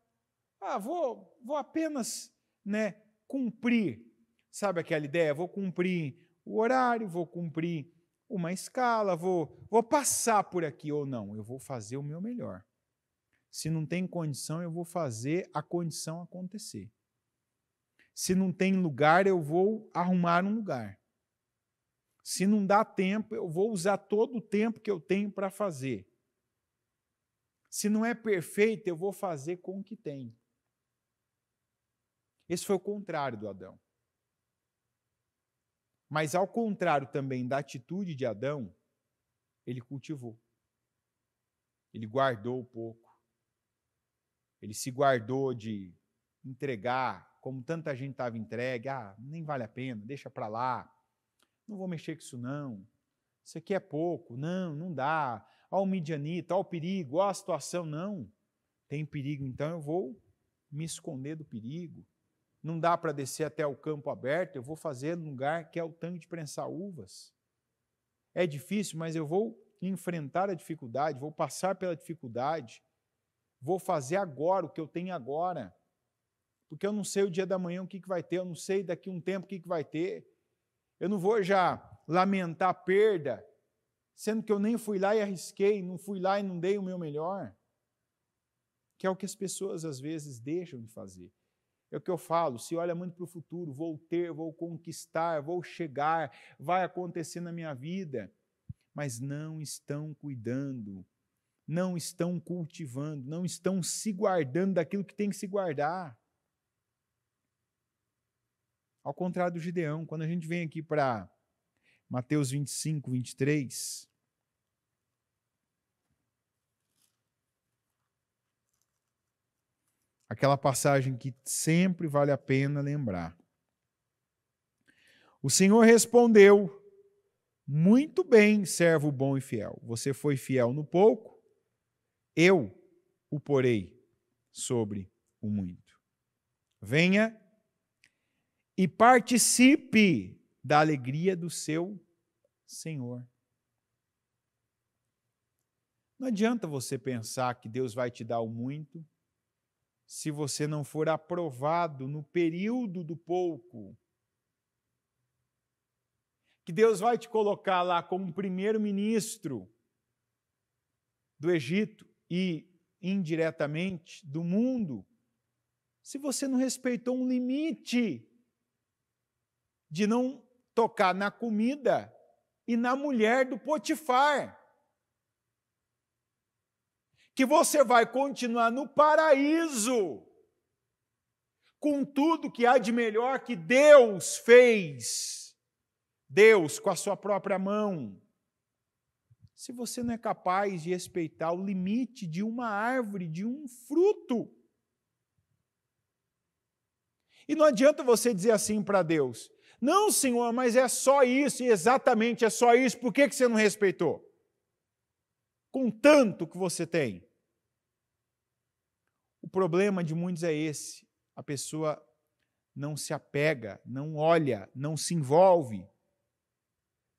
ah, vou, vou apenas né, cumprir, sabe aquela ideia? Vou cumprir o horário, vou cumprir uma escala, vou, vou passar por aqui ou não, eu vou fazer o meu melhor. Se não tem condição, eu vou fazer a condição acontecer. Se não tem lugar, eu vou arrumar um lugar. Se não dá tempo, eu vou usar todo o tempo que eu tenho para fazer. Se não é perfeito, eu vou fazer com o que tem. Esse foi o contrário do Adão. Mas ao contrário também da atitude de Adão, ele cultivou. Ele guardou o pouco. Ele se guardou de entregar, como tanta gente estava entregue, ah, nem vale a pena, deixa para lá, não vou mexer com isso não, isso aqui é pouco, não, não dá, olha o midianita, olha o perigo, olha a situação, não, tem perigo, então eu vou me esconder do perigo, não dá para descer até o campo aberto, eu vou fazer no lugar que é o tanque de prensar uvas. É difícil, mas eu vou enfrentar a dificuldade, vou passar pela dificuldade, Vou fazer agora o que eu tenho agora, porque eu não sei o dia da manhã o que, que vai ter, eu não sei daqui um tempo o que, que vai ter. Eu não vou já lamentar a perda, sendo que eu nem fui lá e arrisquei, não fui lá e não dei o meu melhor. Que é o que as pessoas às vezes deixam de fazer. É o que eu falo, se olha muito para o futuro, vou ter, vou conquistar, vou chegar, vai acontecer na minha vida, mas não estão cuidando não estão cultivando, não estão se guardando daquilo que tem que se guardar. Ao contrário do Gideão, quando a gente vem aqui para Mateus 25, 23. Aquela passagem que sempre vale a pena lembrar. O Senhor respondeu: Muito bem, servo bom e fiel. Você foi fiel no pouco, eu o porei sobre o muito. Venha e participe da alegria do seu Senhor. Não adianta você pensar que Deus vai te dar o muito se você não for aprovado no período do pouco. Que Deus vai te colocar lá como primeiro-ministro do Egito e indiretamente do mundo, se você não respeitou um limite de não tocar na comida e na mulher do Potifar. Que você vai continuar no paraíso, com tudo que há de melhor que Deus fez, Deus com a sua própria mão se você não é capaz de respeitar o limite de uma árvore, de um fruto. E não adianta você dizer assim para Deus: não, Senhor, mas é só isso, exatamente é só isso, por que, que você não respeitou? Com tanto que você tem. O problema de muitos é esse: a pessoa não se apega, não olha, não se envolve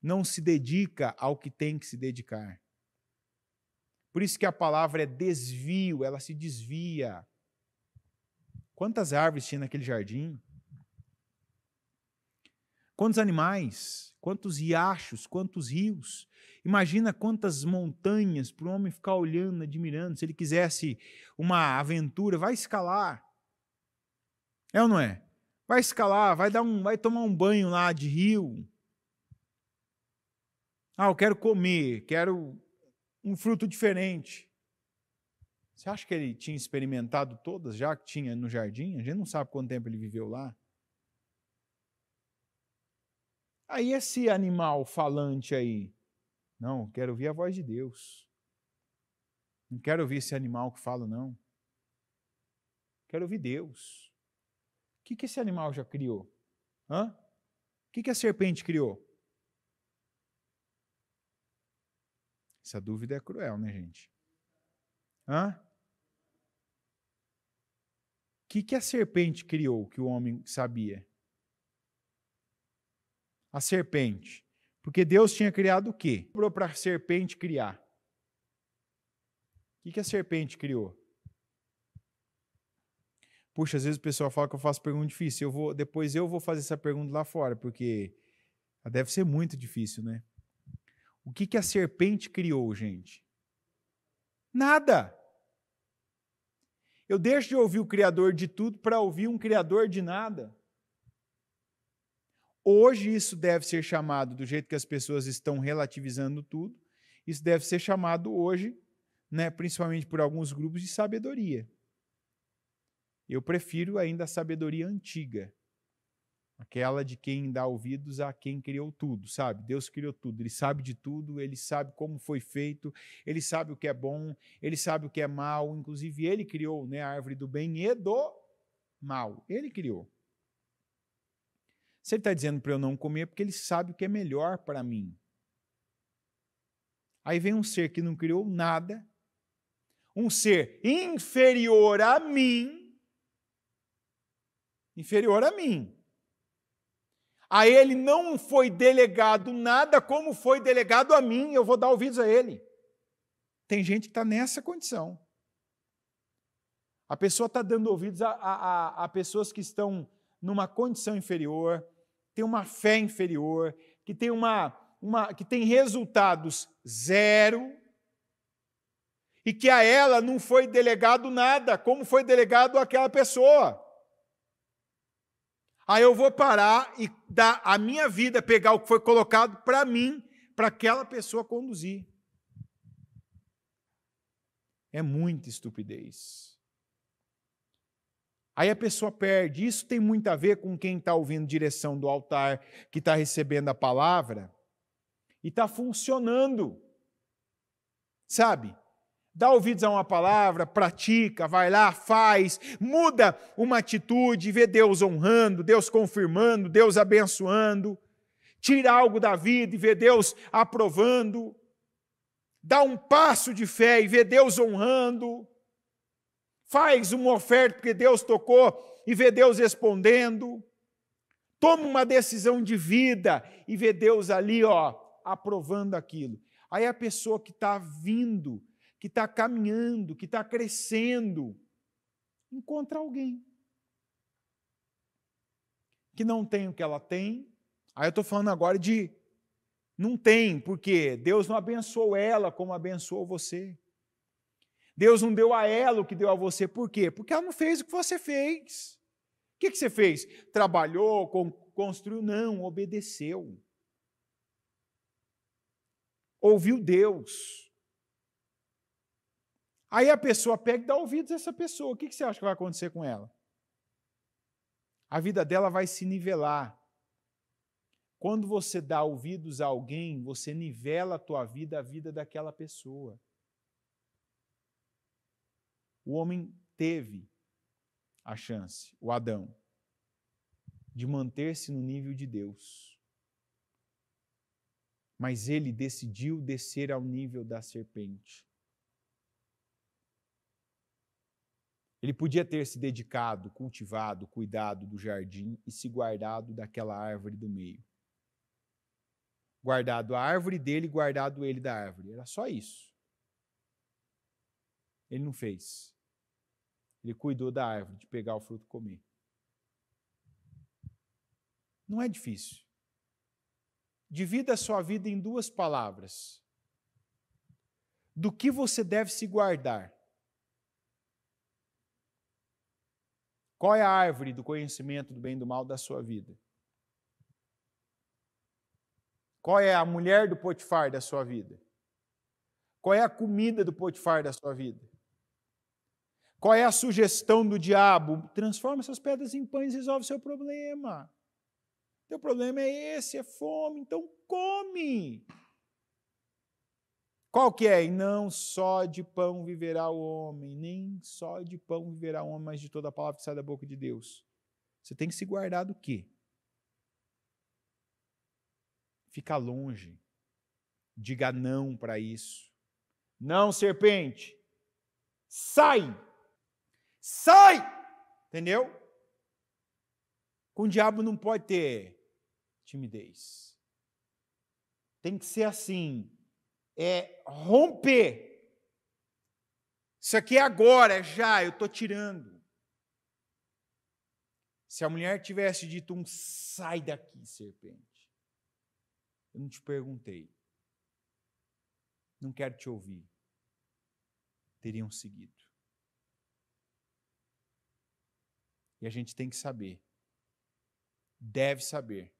não se dedica ao que tem que se dedicar. Por isso que a palavra é desvio, ela se desvia. Quantas árvores tinha naquele jardim? Quantos animais? Quantos riachos? Quantos rios? Imagina quantas montanhas para o homem ficar olhando, admirando. Se ele quisesse uma aventura, vai escalar. É ou não é? Vai escalar, vai dar um, vai tomar um banho lá de rio, ah, eu quero comer, quero um fruto diferente. Você acha que ele tinha experimentado todas já que tinha no jardim? A gente não sabe quanto tempo ele viveu lá. Aí esse animal falante aí, não, quero ouvir a voz de Deus. Não quero ouvir esse animal que fala, não. Quero ouvir Deus. O que, que esse animal já criou? Hã? O que, que a serpente criou? Essa dúvida é cruel, né, gente? Hã? O que, que a serpente criou que o homem sabia? A serpente. Porque Deus tinha criado o quê? Sobrou para a serpente criar. O que, que a serpente criou? Puxa, às vezes o pessoal fala que eu faço pergunta difícil. Eu vou, depois eu vou fazer essa pergunta lá fora, porque ah, deve ser muito difícil, né? O que, que a serpente criou, gente? Nada. Eu deixo de ouvir o Criador de tudo para ouvir um Criador de nada. Hoje isso deve ser chamado, do jeito que as pessoas estão relativizando tudo, isso deve ser chamado hoje, né, principalmente por alguns grupos, de sabedoria. Eu prefiro ainda a sabedoria antiga, Aquela de quem dá ouvidos a quem criou tudo, sabe? Deus criou tudo, ele sabe de tudo, ele sabe como foi feito, ele sabe o que é bom, ele sabe o que é mal, inclusive ele criou né, a árvore do bem e do mal, ele criou. Se ele está dizendo para eu não comer, é porque ele sabe o que é melhor para mim. Aí vem um ser que não criou nada, um ser inferior a mim, inferior a mim, a ele não foi delegado nada como foi delegado a mim, eu vou dar ouvidos a ele. Tem gente que está nessa condição. A pessoa está dando ouvidos a, a, a, pessoas que estão numa condição inferior, tem uma fé inferior, que tem, uma, uma, que tem resultados zero, e que a ela não foi delegado nada, como foi delegado àquela pessoa. Aí eu vou parar e dar a minha vida, pegar o que foi colocado para mim, para aquela pessoa conduzir. É muita estupidez. Aí a pessoa perde. Isso tem muito a ver com quem está ouvindo direção do altar, que está recebendo a palavra e está funcionando. Sabe? Dá ouvidos a uma palavra, pratica, vai lá, faz, muda uma atitude, vê Deus honrando, Deus confirmando, Deus abençoando. Tira algo da vida e vê Deus aprovando. Dá um passo de fé e vê Deus honrando. Faz uma oferta porque Deus tocou e vê Deus respondendo. Toma uma decisão de vida e vê Deus ali, ó, aprovando aquilo. Aí a pessoa que está vindo, que está caminhando, que está crescendo, encontra alguém que não tem o que ela tem. Aí eu estou falando agora de não tem, porque Deus não abençoou ela como abençoou você. Deus não deu a ela o que deu a você. Por quê? Porque ela não fez o que você fez. O que, que você fez? Trabalhou, construiu? Não, obedeceu. Ouviu Deus. Aí a pessoa pega e dá ouvidos a essa pessoa. O que você acha que vai acontecer com ela? A vida dela vai se nivelar. Quando você dá ouvidos a alguém, você nivela a tua vida, a vida daquela pessoa. O homem teve a chance, o Adão, de manter-se no nível de Deus. Mas ele decidiu descer ao nível da serpente. Ele podia ter se dedicado, cultivado, cuidado do jardim e se guardado daquela árvore do meio. Guardado a árvore dele, guardado ele da árvore. Era só isso. Ele não fez. Ele cuidou da árvore, de pegar o fruto e comer. Não é difícil. Divida a sua vida em duas palavras. Do que você deve se guardar Qual é a árvore do conhecimento do bem e do mal da sua vida? Qual é a mulher do Potifar da sua vida? Qual é a comida do Potifar da sua vida? Qual é a sugestão do diabo? Transforma essas pedras em pães e resolve o seu problema. Teu problema é esse, é fome, então come. Qual que é? E não só de pão viverá o homem, nem só de pão viverá o homem, mas de toda a palavra que sai da boca de Deus. Você tem que se guardar do quê? Fica longe. Diga não para isso. Não, serpente. Sai! Sai! Entendeu? Com o diabo não pode ter timidez. Tem que ser assim é romper. Isso aqui é agora, é já, eu estou tirando. Se a mulher tivesse dito um sai daqui, serpente, eu não te perguntei, não quero te ouvir, teriam seguido. E a gente tem que saber, deve saber,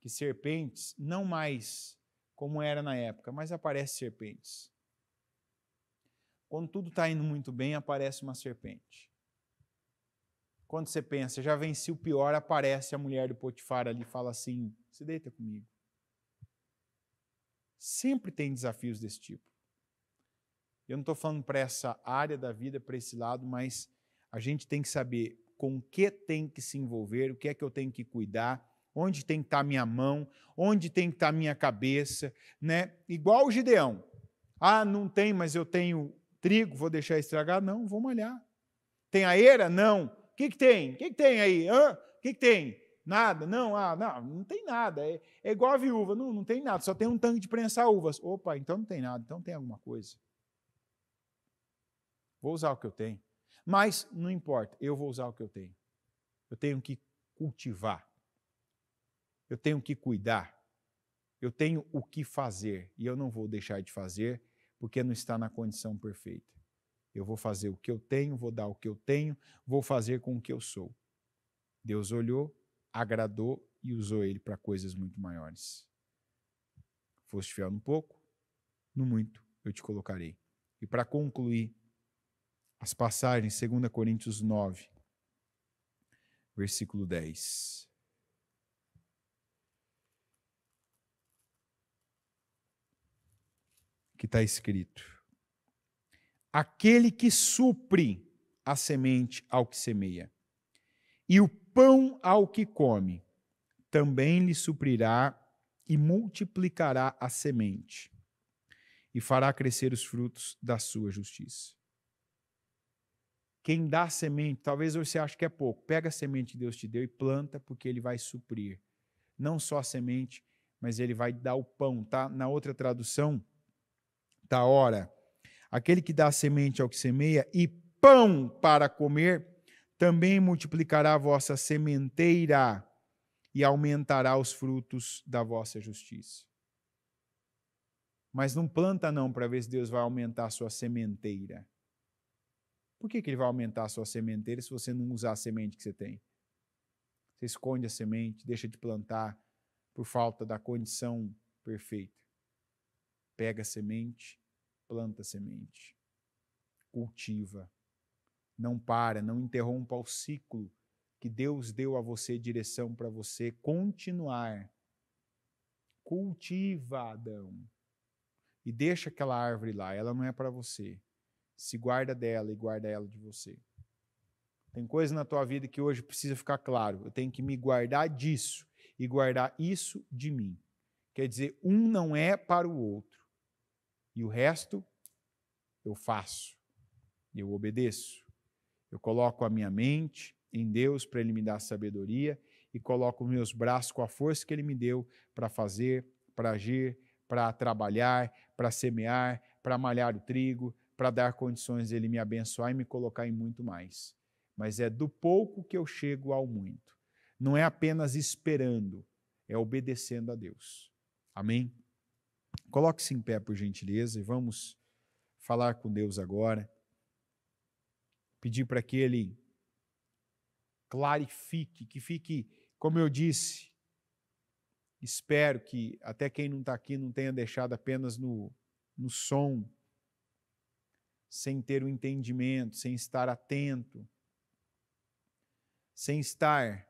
que serpentes não mais como era na época, mas aparece serpentes. Quando tudo está indo muito bem, aparece uma serpente. Quando você pensa, já venci o pior, aparece a mulher do Potifar ali e fala assim: se deita comigo. Sempre tem desafios desse tipo. Eu não estou falando para essa área da vida, para esse lado, mas a gente tem que saber com o que tem que se envolver, o que é que eu tenho que cuidar, onde tem que estar tá minha mão, onde tem que estar tá minha cabeça, né? Igual o Gideão. Ah, não tem, mas eu tenho trigo, vou deixar estragar? Não, vou malhar. Tem a eira? Não. O que, que tem? O que, que tem aí? O que, que tem? Nada? Não, ah, não, não tem nada. É, é igual a viúva, não, não tem nada, só tem um tanque de prensar uvas. Opa, então não tem nada, então tem alguma coisa. Vou usar o que eu tenho. Mas não importa, eu vou usar o que eu tenho. Eu tenho que cultivar eu tenho que cuidar, eu tenho o que fazer e eu não vou deixar de fazer porque não está na condição perfeita. Eu vou fazer o que eu tenho, vou dar o que eu tenho, vou fazer com o que eu sou. Deus olhou, agradou e usou ele para coisas muito maiores. Foste fiel no pouco, no muito eu te colocarei. E para concluir as passagens, 2 Coríntios 9, versículo 10. que está escrito: Aquele que supre a semente ao que semeia, e o pão ao que come, também lhe suprirá e multiplicará a semente, e fará crescer os frutos da sua justiça. Quem dá semente, talvez você ache que é pouco, pega a semente que Deus te deu e planta, porque ele vai suprir não só a semente, mas ele vai dar o pão, tá? Na outra tradução, da hora. Aquele que dá semente ao que semeia e pão para comer, também multiplicará a vossa sementeira e aumentará os frutos da vossa justiça. Mas não planta não para ver se Deus vai aumentar a sua sementeira. Por que, que ele vai aumentar a sua sementeira se você não usar a semente que você tem? Você esconde a semente, deixa de plantar por falta da condição perfeita pega semente, planta semente, cultiva. Não para, não interrompa o ciclo que Deus deu a você direção para você continuar. Cultiva, Adão. E deixa aquela árvore lá, ela não é para você. Se guarda dela e guarda ela de você. Tem coisa na tua vida que hoje precisa ficar claro. Eu tenho que me guardar disso e guardar isso de mim. Quer dizer, um não é para o outro. E o resto eu faço, eu obedeço. Eu coloco a minha mente em Deus para Ele me dar sabedoria e coloco os meus braços com a força que Ele me deu para fazer, para agir, para trabalhar, para semear, para malhar o trigo, para dar condições de Ele me abençoar e me colocar em muito mais. Mas é do pouco que eu chego ao muito. Não é apenas esperando, é obedecendo a Deus. Amém? Coloque-se em pé, por gentileza, e vamos falar com Deus agora. Pedir para que Ele clarifique, que fique, como eu disse, espero que até quem não está aqui não tenha deixado apenas no, no som, sem ter o um entendimento, sem estar atento, sem estar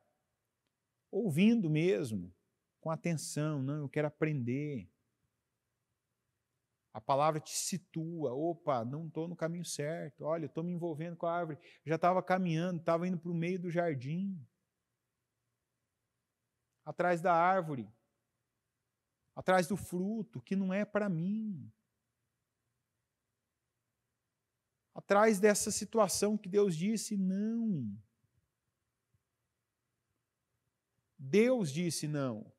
ouvindo mesmo, com atenção, não, eu quero aprender. A palavra te situa. Opa, não estou no caminho certo. Olha, estou me envolvendo com a árvore. Já estava caminhando, estava indo para o meio do jardim. Atrás da árvore. Atrás do fruto que não é para mim. Atrás dessa situação que Deus disse não. Deus disse não.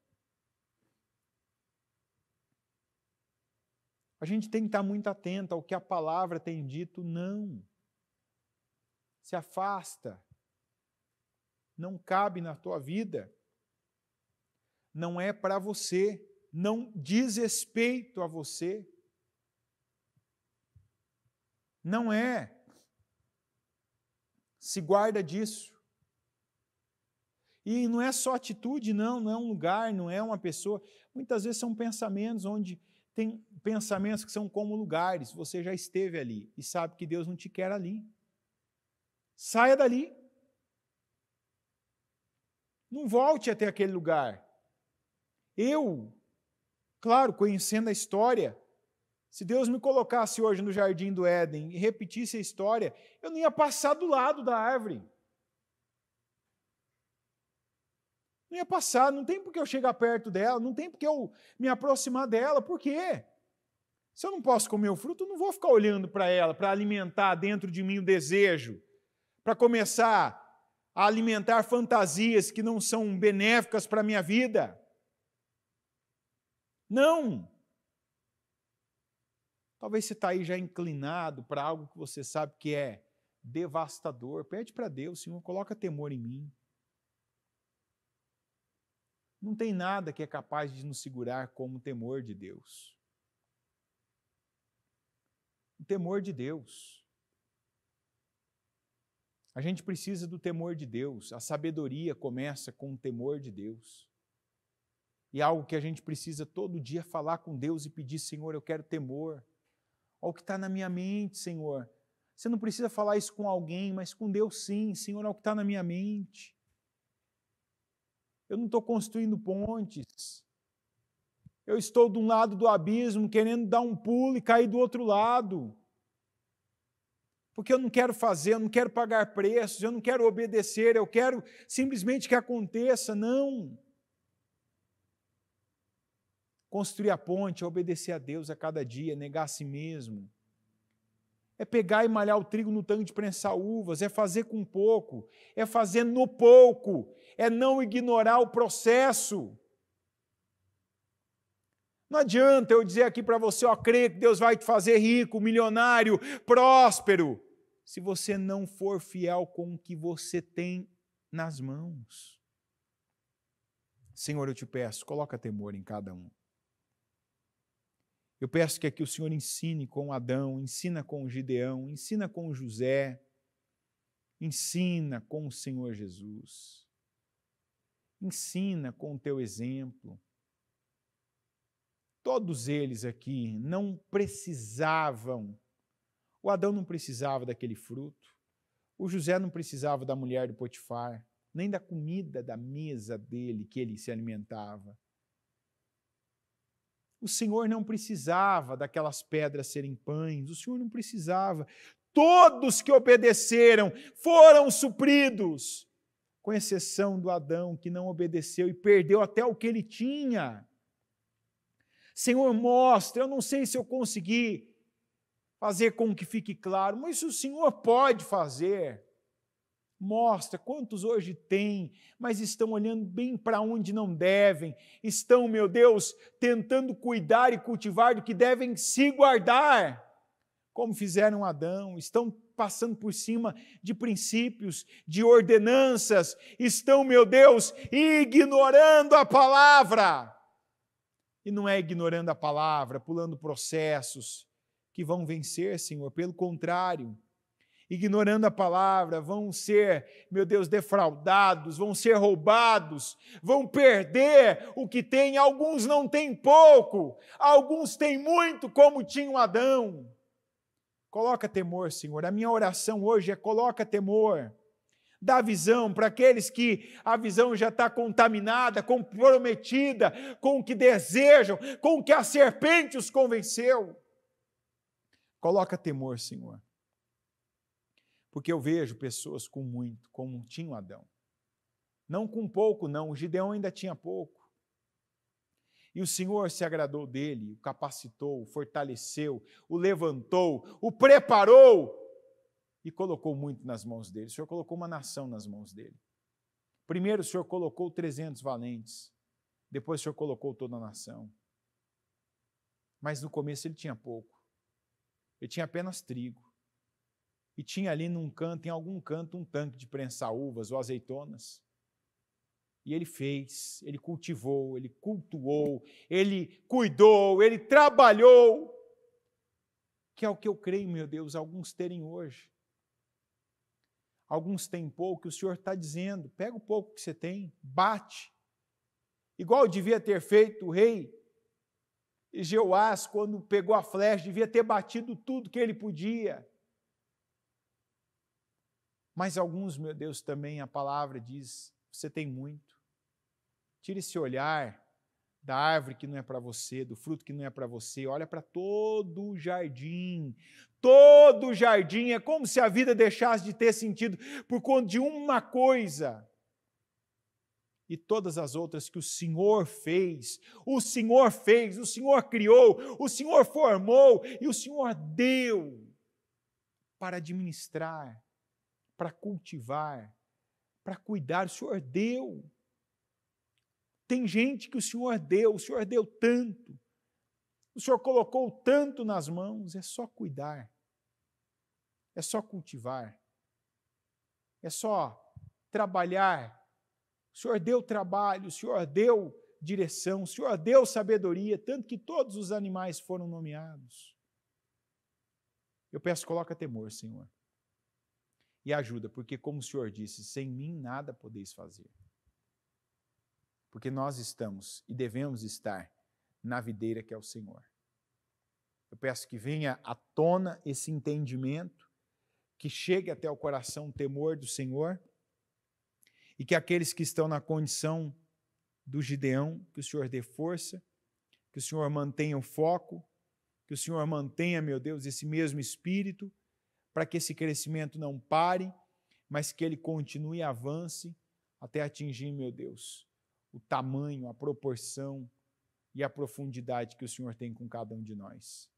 A gente tem que estar muito atento ao que a palavra tem dito, não. Se afasta. Não cabe na tua vida. Não é para você. Não diz respeito a você. Não é. Se guarda disso. E não é só atitude, não, não é um lugar, não é uma pessoa. Muitas vezes são pensamentos onde tem pensamentos que são como lugares, você já esteve ali e sabe que Deus não te quer ali. Saia dali. Não volte até aquele lugar. Eu, claro, conhecendo a história, se Deus me colocasse hoje no jardim do Éden e repetisse a história, eu não ia passar do lado da árvore. Não ia passar, não tem porque eu chegar perto dela, não tem porque eu me aproximar dela, por quê? Se eu não posso comer o fruto, eu não vou ficar olhando para ela, para alimentar dentro de mim o desejo, para começar a alimentar fantasias que não são benéficas para a minha vida. Não! Talvez você está aí já inclinado para algo que você sabe que é devastador. Pede para Deus, Senhor, coloca temor em mim. Não tem nada que é capaz de nos segurar como o temor de Deus. O temor de Deus. A gente precisa do temor de Deus. A sabedoria começa com o temor de Deus. E é algo que a gente precisa todo dia falar com Deus e pedir: Senhor, eu quero temor. O que está na minha mente, Senhor. Você não precisa falar isso com alguém, mas com Deus sim, Senhor, o que está na minha mente. Eu não estou construindo pontes. Eu estou de um lado do abismo, querendo dar um pulo e cair do outro lado. Porque eu não quero fazer, eu não quero pagar preços, eu não quero obedecer, eu quero simplesmente que aconteça. Não. Construir a ponte, é obedecer a Deus a cada dia, negar a si mesmo é pegar e malhar o trigo no tanque de prensar uvas, é fazer com pouco, é fazer no pouco, é não ignorar o processo. Não adianta eu dizer aqui para você, ó, crê que Deus vai te fazer rico, milionário, próspero, se você não for fiel com o que você tem nas mãos. Senhor, eu te peço, coloca temor em cada um. Eu peço que aqui o Senhor ensine com Adão, ensina com Gideão, ensina com José, ensina com o Senhor Jesus. Ensina com o teu exemplo. Todos eles aqui não precisavam. O Adão não precisava daquele fruto. O José não precisava da mulher do Potifar, nem da comida da mesa dele que ele se alimentava. O Senhor não precisava daquelas pedras serem pães, o Senhor não precisava. Todos que obedeceram foram supridos, com exceção do Adão que não obedeceu e perdeu até o que ele tinha. Senhor, mostra, eu não sei se eu consegui fazer com que fique claro, mas o Senhor pode fazer. Mostra quantos hoje têm, mas estão olhando bem para onde não devem. Estão, meu Deus, tentando cuidar e cultivar do que devem se guardar, como fizeram Adão. Estão passando por cima de princípios, de ordenanças. Estão, meu Deus, ignorando a palavra. E não é ignorando a palavra, pulando processos que vão vencer, Senhor. Pelo contrário, ignorando a palavra, vão ser, meu Deus, defraudados, vão ser roubados, vão perder o que têm. Alguns não têm pouco, alguns têm muito, como o Adão. Coloca temor, Senhor. A minha oração hoje é coloca temor. Dá visão para aqueles que a visão já está contaminada, comprometida com o que desejam, com o que a serpente os convenceu. Coloca temor, Senhor porque eu vejo pessoas com muito, como tinha Adão. Não com pouco, não. O Gideão ainda tinha pouco. E o Senhor se agradou dele, o capacitou, o fortaleceu, o levantou, o preparou e colocou muito nas mãos dele. O Senhor colocou uma nação nas mãos dele. Primeiro, o Senhor colocou 300 valentes. Depois, o Senhor colocou toda a nação. Mas no começo ele tinha pouco. Ele tinha apenas trigo e tinha ali num canto, em algum canto, um tanque de prensar uvas ou azeitonas. E ele fez, ele cultivou, ele cultuou, ele cuidou, ele trabalhou, que é o que eu creio, meu Deus, alguns terem hoje. Alguns têm pouco, e o Senhor está dizendo: pega o pouco que você tem, bate. Igual devia ter feito o rei Jeoás, quando pegou a flecha, devia ter batido tudo que ele podia mas alguns, meu Deus, também a palavra diz: você tem muito. tire esse olhar da árvore que não é para você, do fruto que não é para você, olha para todo o jardim. Todo o jardim é como se a vida deixasse de ter sentido por conta de uma coisa. E todas as outras que o Senhor fez, o Senhor fez, o Senhor criou, o Senhor formou e o Senhor deu para administrar para cultivar, para cuidar. O Senhor deu. Tem gente que o Senhor deu, o Senhor deu tanto. O Senhor colocou tanto nas mãos, é só cuidar. É só cultivar. É só trabalhar. O Senhor deu trabalho, o Senhor deu direção, o Senhor deu sabedoria, tanto que todos os animais foram nomeados. Eu peço, coloca temor, Senhor e ajuda, porque, como o Senhor disse, sem mim nada podeis fazer. Porque nós estamos e devemos estar na videira que é o Senhor. Eu peço que venha à tona esse entendimento, que chegue até o coração o temor do Senhor, e que aqueles que estão na condição do Gideão, que o Senhor dê força, que o Senhor mantenha o foco, que o Senhor mantenha, meu Deus, esse mesmo espírito para que esse crescimento não pare, mas que ele continue e avance até atingir, meu Deus, o tamanho, a proporção e a profundidade que o Senhor tem com cada um de nós.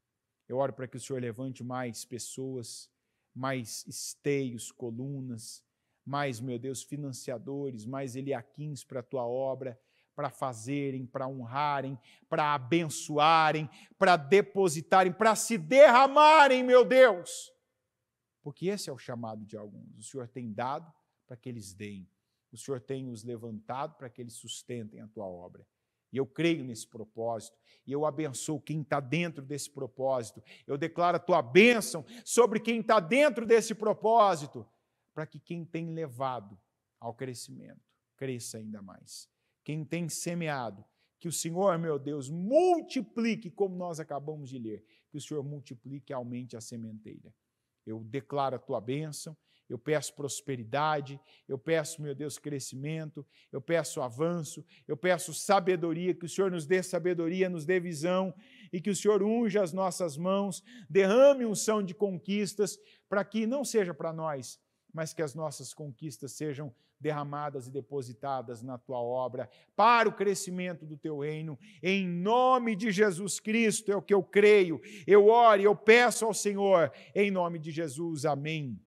Eu oro para que o Senhor levante mais pessoas, mais esteios, colunas, mais, meu Deus, financiadores, mais Eliaquins para a tua obra, para fazerem, para honrarem, para abençoarem, para depositarem, para se derramarem, meu Deus porque esse é o chamado de alguns. O Senhor tem dado para que eles deem, o Senhor tem os levantado para que eles sustentem a tua obra. E eu creio nesse propósito, e eu abençoo quem está dentro desse propósito. Eu declaro a tua bênção sobre quem está dentro desse propósito, para que quem tem levado ao crescimento cresça ainda mais. Quem tem semeado, que o Senhor, meu Deus, multiplique, como nós acabamos de ler, que o Senhor multiplique e aumente a sementeira eu declaro a tua bênção, eu peço prosperidade, eu peço, meu Deus, crescimento, eu peço avanço, eu peço sabedoria, que o Senhor nos dê sabedoria, nos dê visão e que o Senhor unja as nossas mãos, derrame unção de conquistas, para que não seja para nós, mas que as nossas conquistas sejam derramadas e depositadas na tua obra, para o crescimento do teu reino. Em nome de Jesus Cristo é o que eu creio. Eu oro e eu peço ao Senhor, em nome de Jesus. Amém.